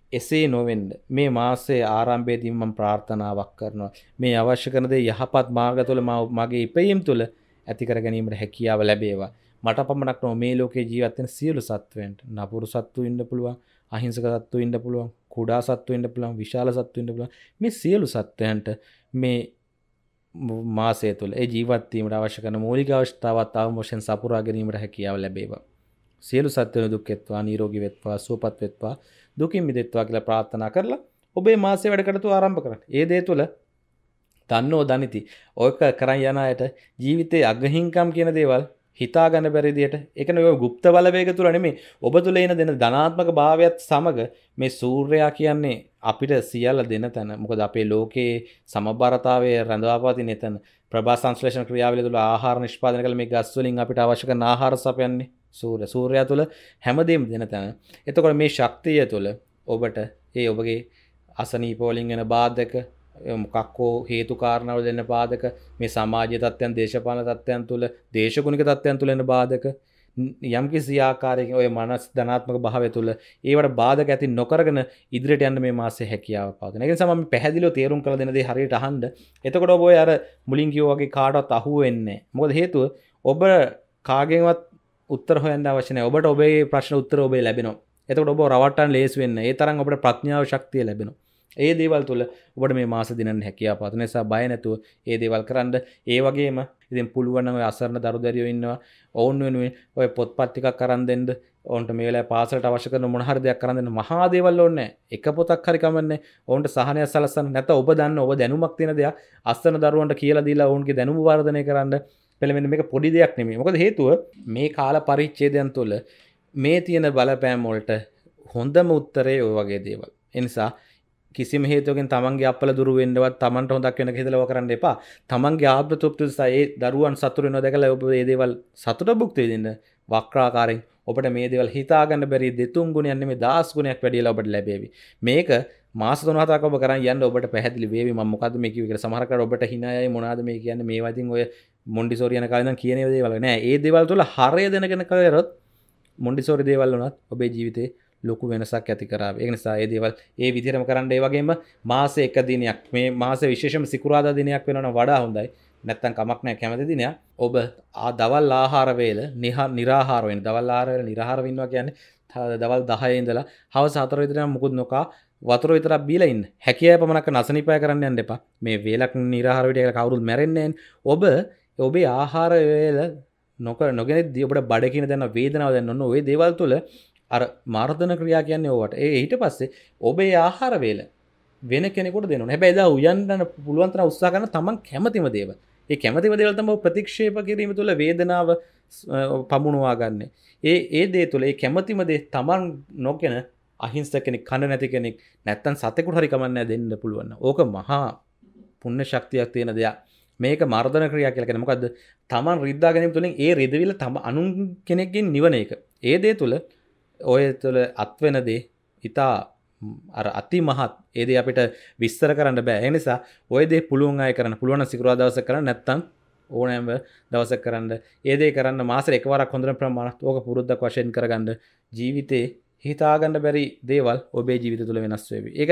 එසේ නොවෙන්ඩ මේ මාසේ ආරම්භයේදීම ප්‍රාර්ථනාවක් කරනවා මේ අවශ්‍ය කරනද යහපත් මාග තුළ මගේ ඉපයම් තුළ ඇතිකර ගැනීමට හැකියාව ලැබේවා මට පමණක් නො මේ ලෝකේ ජීවත්තෙන සියලු සත්වෙන්ට නපුරු සත්තු ඉන්න පුළුවන් අහිංසක සත්තු ඉන්න පුළුවන් කුඩා සත්තු ඉන්න පුළුවන් විශාල සත්තු ඉන්න පුළුවන් මේ සියලු සත්වයන්ට මේ මාසේ තුළ ඒ ජීවත්වීමට අවශ්‍ය කරන මූලික අවශ්‍යතාවත් අවමෝෂෙන් සපුරා ගැනීමට හැකියාව ලැබේවා සියලු සත්වයන දුක් එත්වා නීරෝගි වෙත්වා සුවපත් වෙත්වා දුකින් මිදෙත්වා කියලා ප්‍රාත්ථනා කරලා ඔබේ මාසේ වැඩකටතු ආරම්භ කරන්න ඒ දේ තුළ දන්නෝ දනිති ඕක කරන් යනයට ජීවිතේ අගහිංකම් කියන දේවල් හිතාගන්න බැරිදියට එකන ඔය ගුප්ත බලවේග තුළ නෙමේ ඔබ තුළ එන දෙන ධනාත්මක භාවයක්ත් සමඟ මේ සූර්යා කියන්නේ අපිට සියල්ල දෙන තැන මොකද අපේ ලෝකයේ සමභාරතාවය රඳවාපාති නෙතන ප්‍රභා සංශ්ලේෂණ ක්‍රියාවල තුළ ආහාර නිෂ්පාදන කළ මේ ගස්වලින් අපිට අවශ්‍යක ආහාර සපයන්නේ සූර සූරයා තුළ හැමදේම් දෙනතැන එතකොට මේ ශක්තිය තුළ ඔබට ඒ ඔබගේ අසනී පෝලිං ගෙන බාධක මොකක්කෝ හේතු කාරණාව දෙන්න පාදක මේ සමාජ තත්වයන් දේශපාන තත්වයන් තුළ දේශකුණික තත්වයන් තුළෙන බාධක යම්කි සියාකාරයක ඔය මනස් ධනාත්මක භාව තුළ ඒවට බාධක ඇති නොකරගෙන ඉදිරිට යන්න මේ මාසේ හැකියාව පාතන එක සම පැහදිල තේරුම් කළ දෙනද හරියට හන්ඩ එතකොට ඔබ අර මුලින්කිෝ වගේ කාඩත් අහුවෙන්නේ මොද හේතුව ඔබ කාගෙන්වත් උත්තර හොයන්න අවශ්‍යන ඔබට ඔබේ ප්‍රශ්න උත්තර ඔබේ ලැබෙනවා එතකට ඔබ රවටන් ලේස් වෙන්න ඒ තරම් ඔබට ප්‍රඥාව ශක්තිය ලැබෙනවා ඒ දේවල් තුළ ඔබට මේ මාස දිනන්න හැකියා පත් නිසා බය නැතුව ඒ දේවල් කරන්න ඒ වගේම ඉතින් පුළුවන් ඔය අසරණ දරුදරියෝ ඉන්නවා ඔවුන් වෙනුවෙන් ඔය පොත්පත් ටිකක් කරන් දෙන්න ඔවුන්ට මේ වෙලාවේ පාසලට අවශ්‍ය කරන මොන හරි දෙයක් කරන් දෙන්න මහා දේවල් ඕනේ එක පොතක් හරි කමන්නේ ඔවුන්ට සහනය සලස්සන්න නැත්නම් ඔබ දන්න ඔබ දැනුමක් තියෙන දෙයක් අසරණ දරුවන්ට කියලා දීලා ඔවුන්ගේ දැනුම වර්ධනය කරන්න පෙළමෙන මේ පොඩි දෙයක් නෙමේ මොකද හේතුව මේ කාල පරිච්චේදයන් තුළ මේ තියෙන බලපෑම්මොල්ට හොඳම උත්තරේ ඔය වගේ දේවල් එනිසා කිසිම හේතුවකින් තමන්ගේ අපල දුරු වෙන්නවත් තමන්ට හොදක් වෙන හිතලව කරන්න එපා තමන්ගේ ආප්‍ර තුප්තිසා ඒ දරුවන් සතුරෙන දැකල ඔබ ඒදේවල් සතුට බුක්තිය දෙන්න වක්්‍රාකාරෙන් ඔබට මේ දෙවල් හිතාගන්න බැරි දෙතුන් ගුණයන්න මේ දස් ගුණයක් වැඩිය ඔබට ලැබේවි මේක මාසතුනතාක කරන්න යන්න ඔබට පැහදිලි වේ මොකද මේක විකර සමහරකට ඔබට හිනායයි මොනාද මේ කියන්න මේ වදින් ඔය මොන්ඩිසෝරියන කාලන කියනවදේ වලන ඒ දෙවල් තුළ හරය දෙනගෙන කරත් මොන්ඩිසෝරි දේවල් වනත් ඔබේ ජීවිතය ලොකු වෙනසක් ඇති කරා එනිසා ඒ දේවල් ඒ විදිරම කරන්න ඒවගේම මාස එක දිනයක් මේ මාස විශේෂම සිකුරාද දිනයක් වෙනන වඩා හොඳයි නැත්තන් කමක්නෑ කැමති දිනය ඔබ දවල් ආහාරවේල නිහා නිරාහාරුවෙන් දවල් ආරවල නිරහාරවින්වා කියන්න දවල් දහයඉදලා හව සාතර විදිරම් මුකුත් නොකා වතුර විතර බීලයින් හැකිය පමණක් නසනිපය කරන්න යන්න එපා මේ වේලක් නිරහාරවිටයක කවරුල් මැරෙන්න්නේෙන් ඔබ ඔබේ ආහාරවේල නොක නොගෙනෙද ඔබට බඩකින දැන වේදනාව දැන් ඔන්න ඔය දේවල් තුළ අර මාර්ධන ක්‍රියා කියන්නේ ඕවට ඒ ඊට පස්සේ ඔබේ ආහාරවේල වෙන කෙනෙකුට දෙනු හැබැයි එදා උයන්න්න පුළුවන්තර උත්සා කරන තමන් කැමතිම දේව ඒ කැමතිම දේවල් තම ප්‍රතික්ෂේප කිරීම තුළ වේදනාව පමුණවා ගන්න ඒ ඒ දේ තුළ ඒ කැමතිම දේ තමන් නොකෙන අහිංස කෙනෙක් කණ නැති කෙනෙක් නැත්තන් සතෙකුට හරිකමන්න දෙන්න පුළුවන්න ඕක මහා පුන්න ශක්තියක් තියෙන දෙයක් මේක මර්ධන ක්‍රියා කියලක මොකද තමන් රිද්දාගැනීම තුළින් ඒ රිදවිල තම අනුන් කෙනෙක්ගෙන් නිවන එක ඒ දේ තුළ ඔය තුළ අත්වෙන දේ ඉතා අර අති මහත් ඒද අපිට විස්තර කරන්න බෑ එනිසා ඔයදේ පුළුවන් අය කරන පුළුවන සිකරා දවස කරන නැත්තං ඕනෑම දවස කරන්න ඒදේ කරන්න මාසර එකවරක් හොඳර ප්‍රමාණත් ඕක පුරුද්ධක් වශයෙන් කරගන්න ජීවිතයේ හිතාගන්න බැරි දේවල් ඔබේ ජීවිත තුළ වෙනස්වේවි එක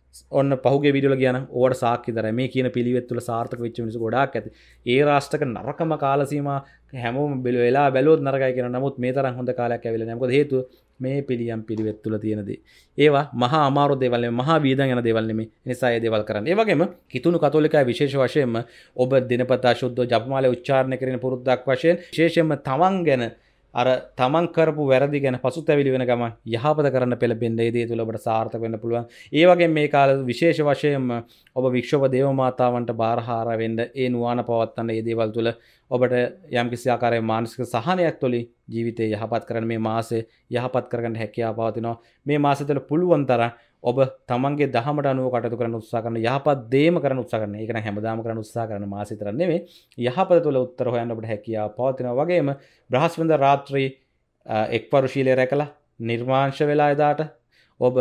ඔන්න පහුගේ විඩියල කියන ඕට සාක්කිදර මේ කියන පිළිවෙත්තුල සාර්ථක වෙච්ච මිනිස ගොඩක් ඇති ඒ රාෂ්ටක නරකම කාලසීම හැමෝම බෙල වෙලා බැලෝත් නරකයි කියෙන නමුත් මේ තරම් හොඳ කාලයක් ඇවිල නැක හේතු මේ පිළියම් පිළිවෙත්තුල තියෙනදී ඒවා මහා අමාරු දෙවල මහා වීදන් යන දෙවල්ලෙම නිසා දේවල් කරන්න ඒවගේම කිතුුණු කතුලිකයි විශේෂ වශයෙන්ම ඔබ දිනපතා ශුද්ධ ජපමාල උච්චාරණ කරන පුරුද්දක් වශයෙන් ශේෂම තවන් ගැන අර තමන් කරපු වැරදි ගැන පසු ඇවිලි වෙන ගම යහපත කරන්න පෙළ බෙන්ඩේ දේ තුළබට සාර්ථක වන්න පුළුවන් ඒවගේ මේ කාල විශේෂ වශයෙන්ම ඔබ වික්ෂෝප දේවමාතාවන්ට බාරහාරවෙන්ඩ ඒ නවාන පවත්වන්න ඒ දේවල් තුළ ඔබට යම්කිසි ආකාරය මානසික සහනයක් තුළි ජීවිතය යහපත් කරන මේ මාසේ යහපත් කරගන්න හැකියා පවතිනවා මේ මාසතල පුළුවන්තර ඔබ තමන්ගේ දහමට අනුව කටතු කරන උත්සා කරන යහපත් දේම කරන උත්සා කරන එකන හැමදාම කරන උත්සා කරන මාසිතරන්නේෙ යහපත තුළ උත්තර හොයන්නට හැකියා පවතින වගේම බ්‍රහස්වඳ රාත්‍රී එක්වරුශීලය රැකලා නිර්මාංශ වෙලා එදාට ඔබ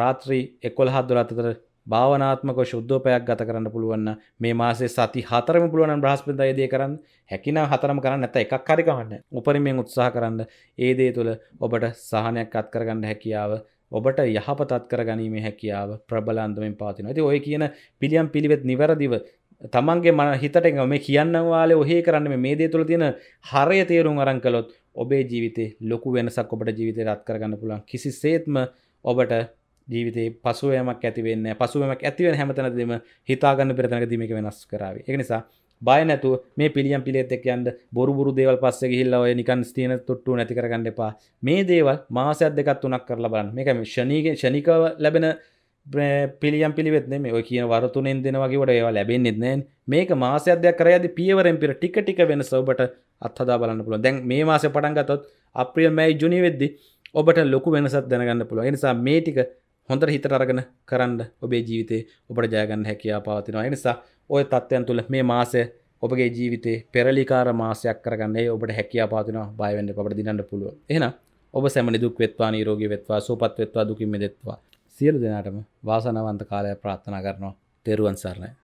රාත්‍රී එකොල් හදදුරත්තතර භාවනාත්මක ශුද්ධෝපයක් ගත කරන්න පුළුවන්න මේ මාසේ සති හතරම පුළුවන් බ්‍රහස්පිදයදය කරන්න හැකින හතරම කරන්න ඇත එකක් හරිකවන්න උපරිමෙන් උත්සාහ කරන්න ඒදේ තුළ ඔබට සහනයක් අත්කරගන්න හැකියාව ඔබට යහපතත් කරගනීම හැකියාව ප්‍රබලන්දමෙන් පාතින ඇති ඔය කියන පිළියම් පිළිවෙත් නිවැරදිව තමන්ගේ මන හිතට මේ කියන්නවාලේ ඔහේ කරන්න මේ දේ තුළ තියෙන හරය තේරුම් අරංකලොත් ඔබේ ජීවිතේ ලොකු වෙනසක් ඔබට ජීවිතය රත් කරගන්න පුළන් කිසි සේත්ම ඔබට ජීවිතේ පසුවයමක් ඇතිවෙන්න පසුවමක් ඇතිවෙන හැමතැනදීම හිතාගන්න පෙරතනක දීමක වෙනස් කරාව එක නිසා බයනැතු මේ පිළියම් පිළිත් එක් යන්ද බොරුබුරු දේවල් පස්ස ගහිල්ල ඔය නිකන් ස්තියන තොට්ටු නැති කරගන්න එපා මේ දේවල් මාසයක් දෙකත් තුනක් කරලා බලන්න මේක ශනීග ශනිකව ලැබෙන පිළියම් පිළිවෙත් මේ ඔය කියන වරතුනෙන් දෙනවගේට ඒවා ලැබෙන්න්නෙත් නෑන් මේක මාසයදයක් කරයද පියවරෙන් පිර ටික ටික වෙන සවබට අත්හදා බලන්න පුළුව දැන් මේ මාස පටන්ගතොත් අප්‍රියල් මැයි ජුනි වෙද්දි ඔබට ලොකු වෙනසත් දැනගන්න පුළුව නිසා මේටික හොඳට හිතට අරගෙන කරන්න ඔබේ ජීවිතේ ඔබට ජයගන්න හැකියාව පවතිනවා. ඒ නිසා ওই தත්ත්වයන් තුල මේ මාසය ඔබගේ ජීවිතේ පෙරලිකාර මාසයක් කරගන්න. ඒ ඔබට හැකියාව පවතිනවා. බය වෙන්න එපා. ඔබට දිනන්න පුළුවන්. එහෙනම් ඔබ සැමනි දුක් වෙත්වා නිරෝගී වෙත්වා සුවපත් වෙත්වා දුකින් මිදෙත්වා. සියලු දෙනාටම වාසනාවන්ත කාලයක් ප්‍රාර්ථනා කරනවා. තෙරුවන් සරණයි.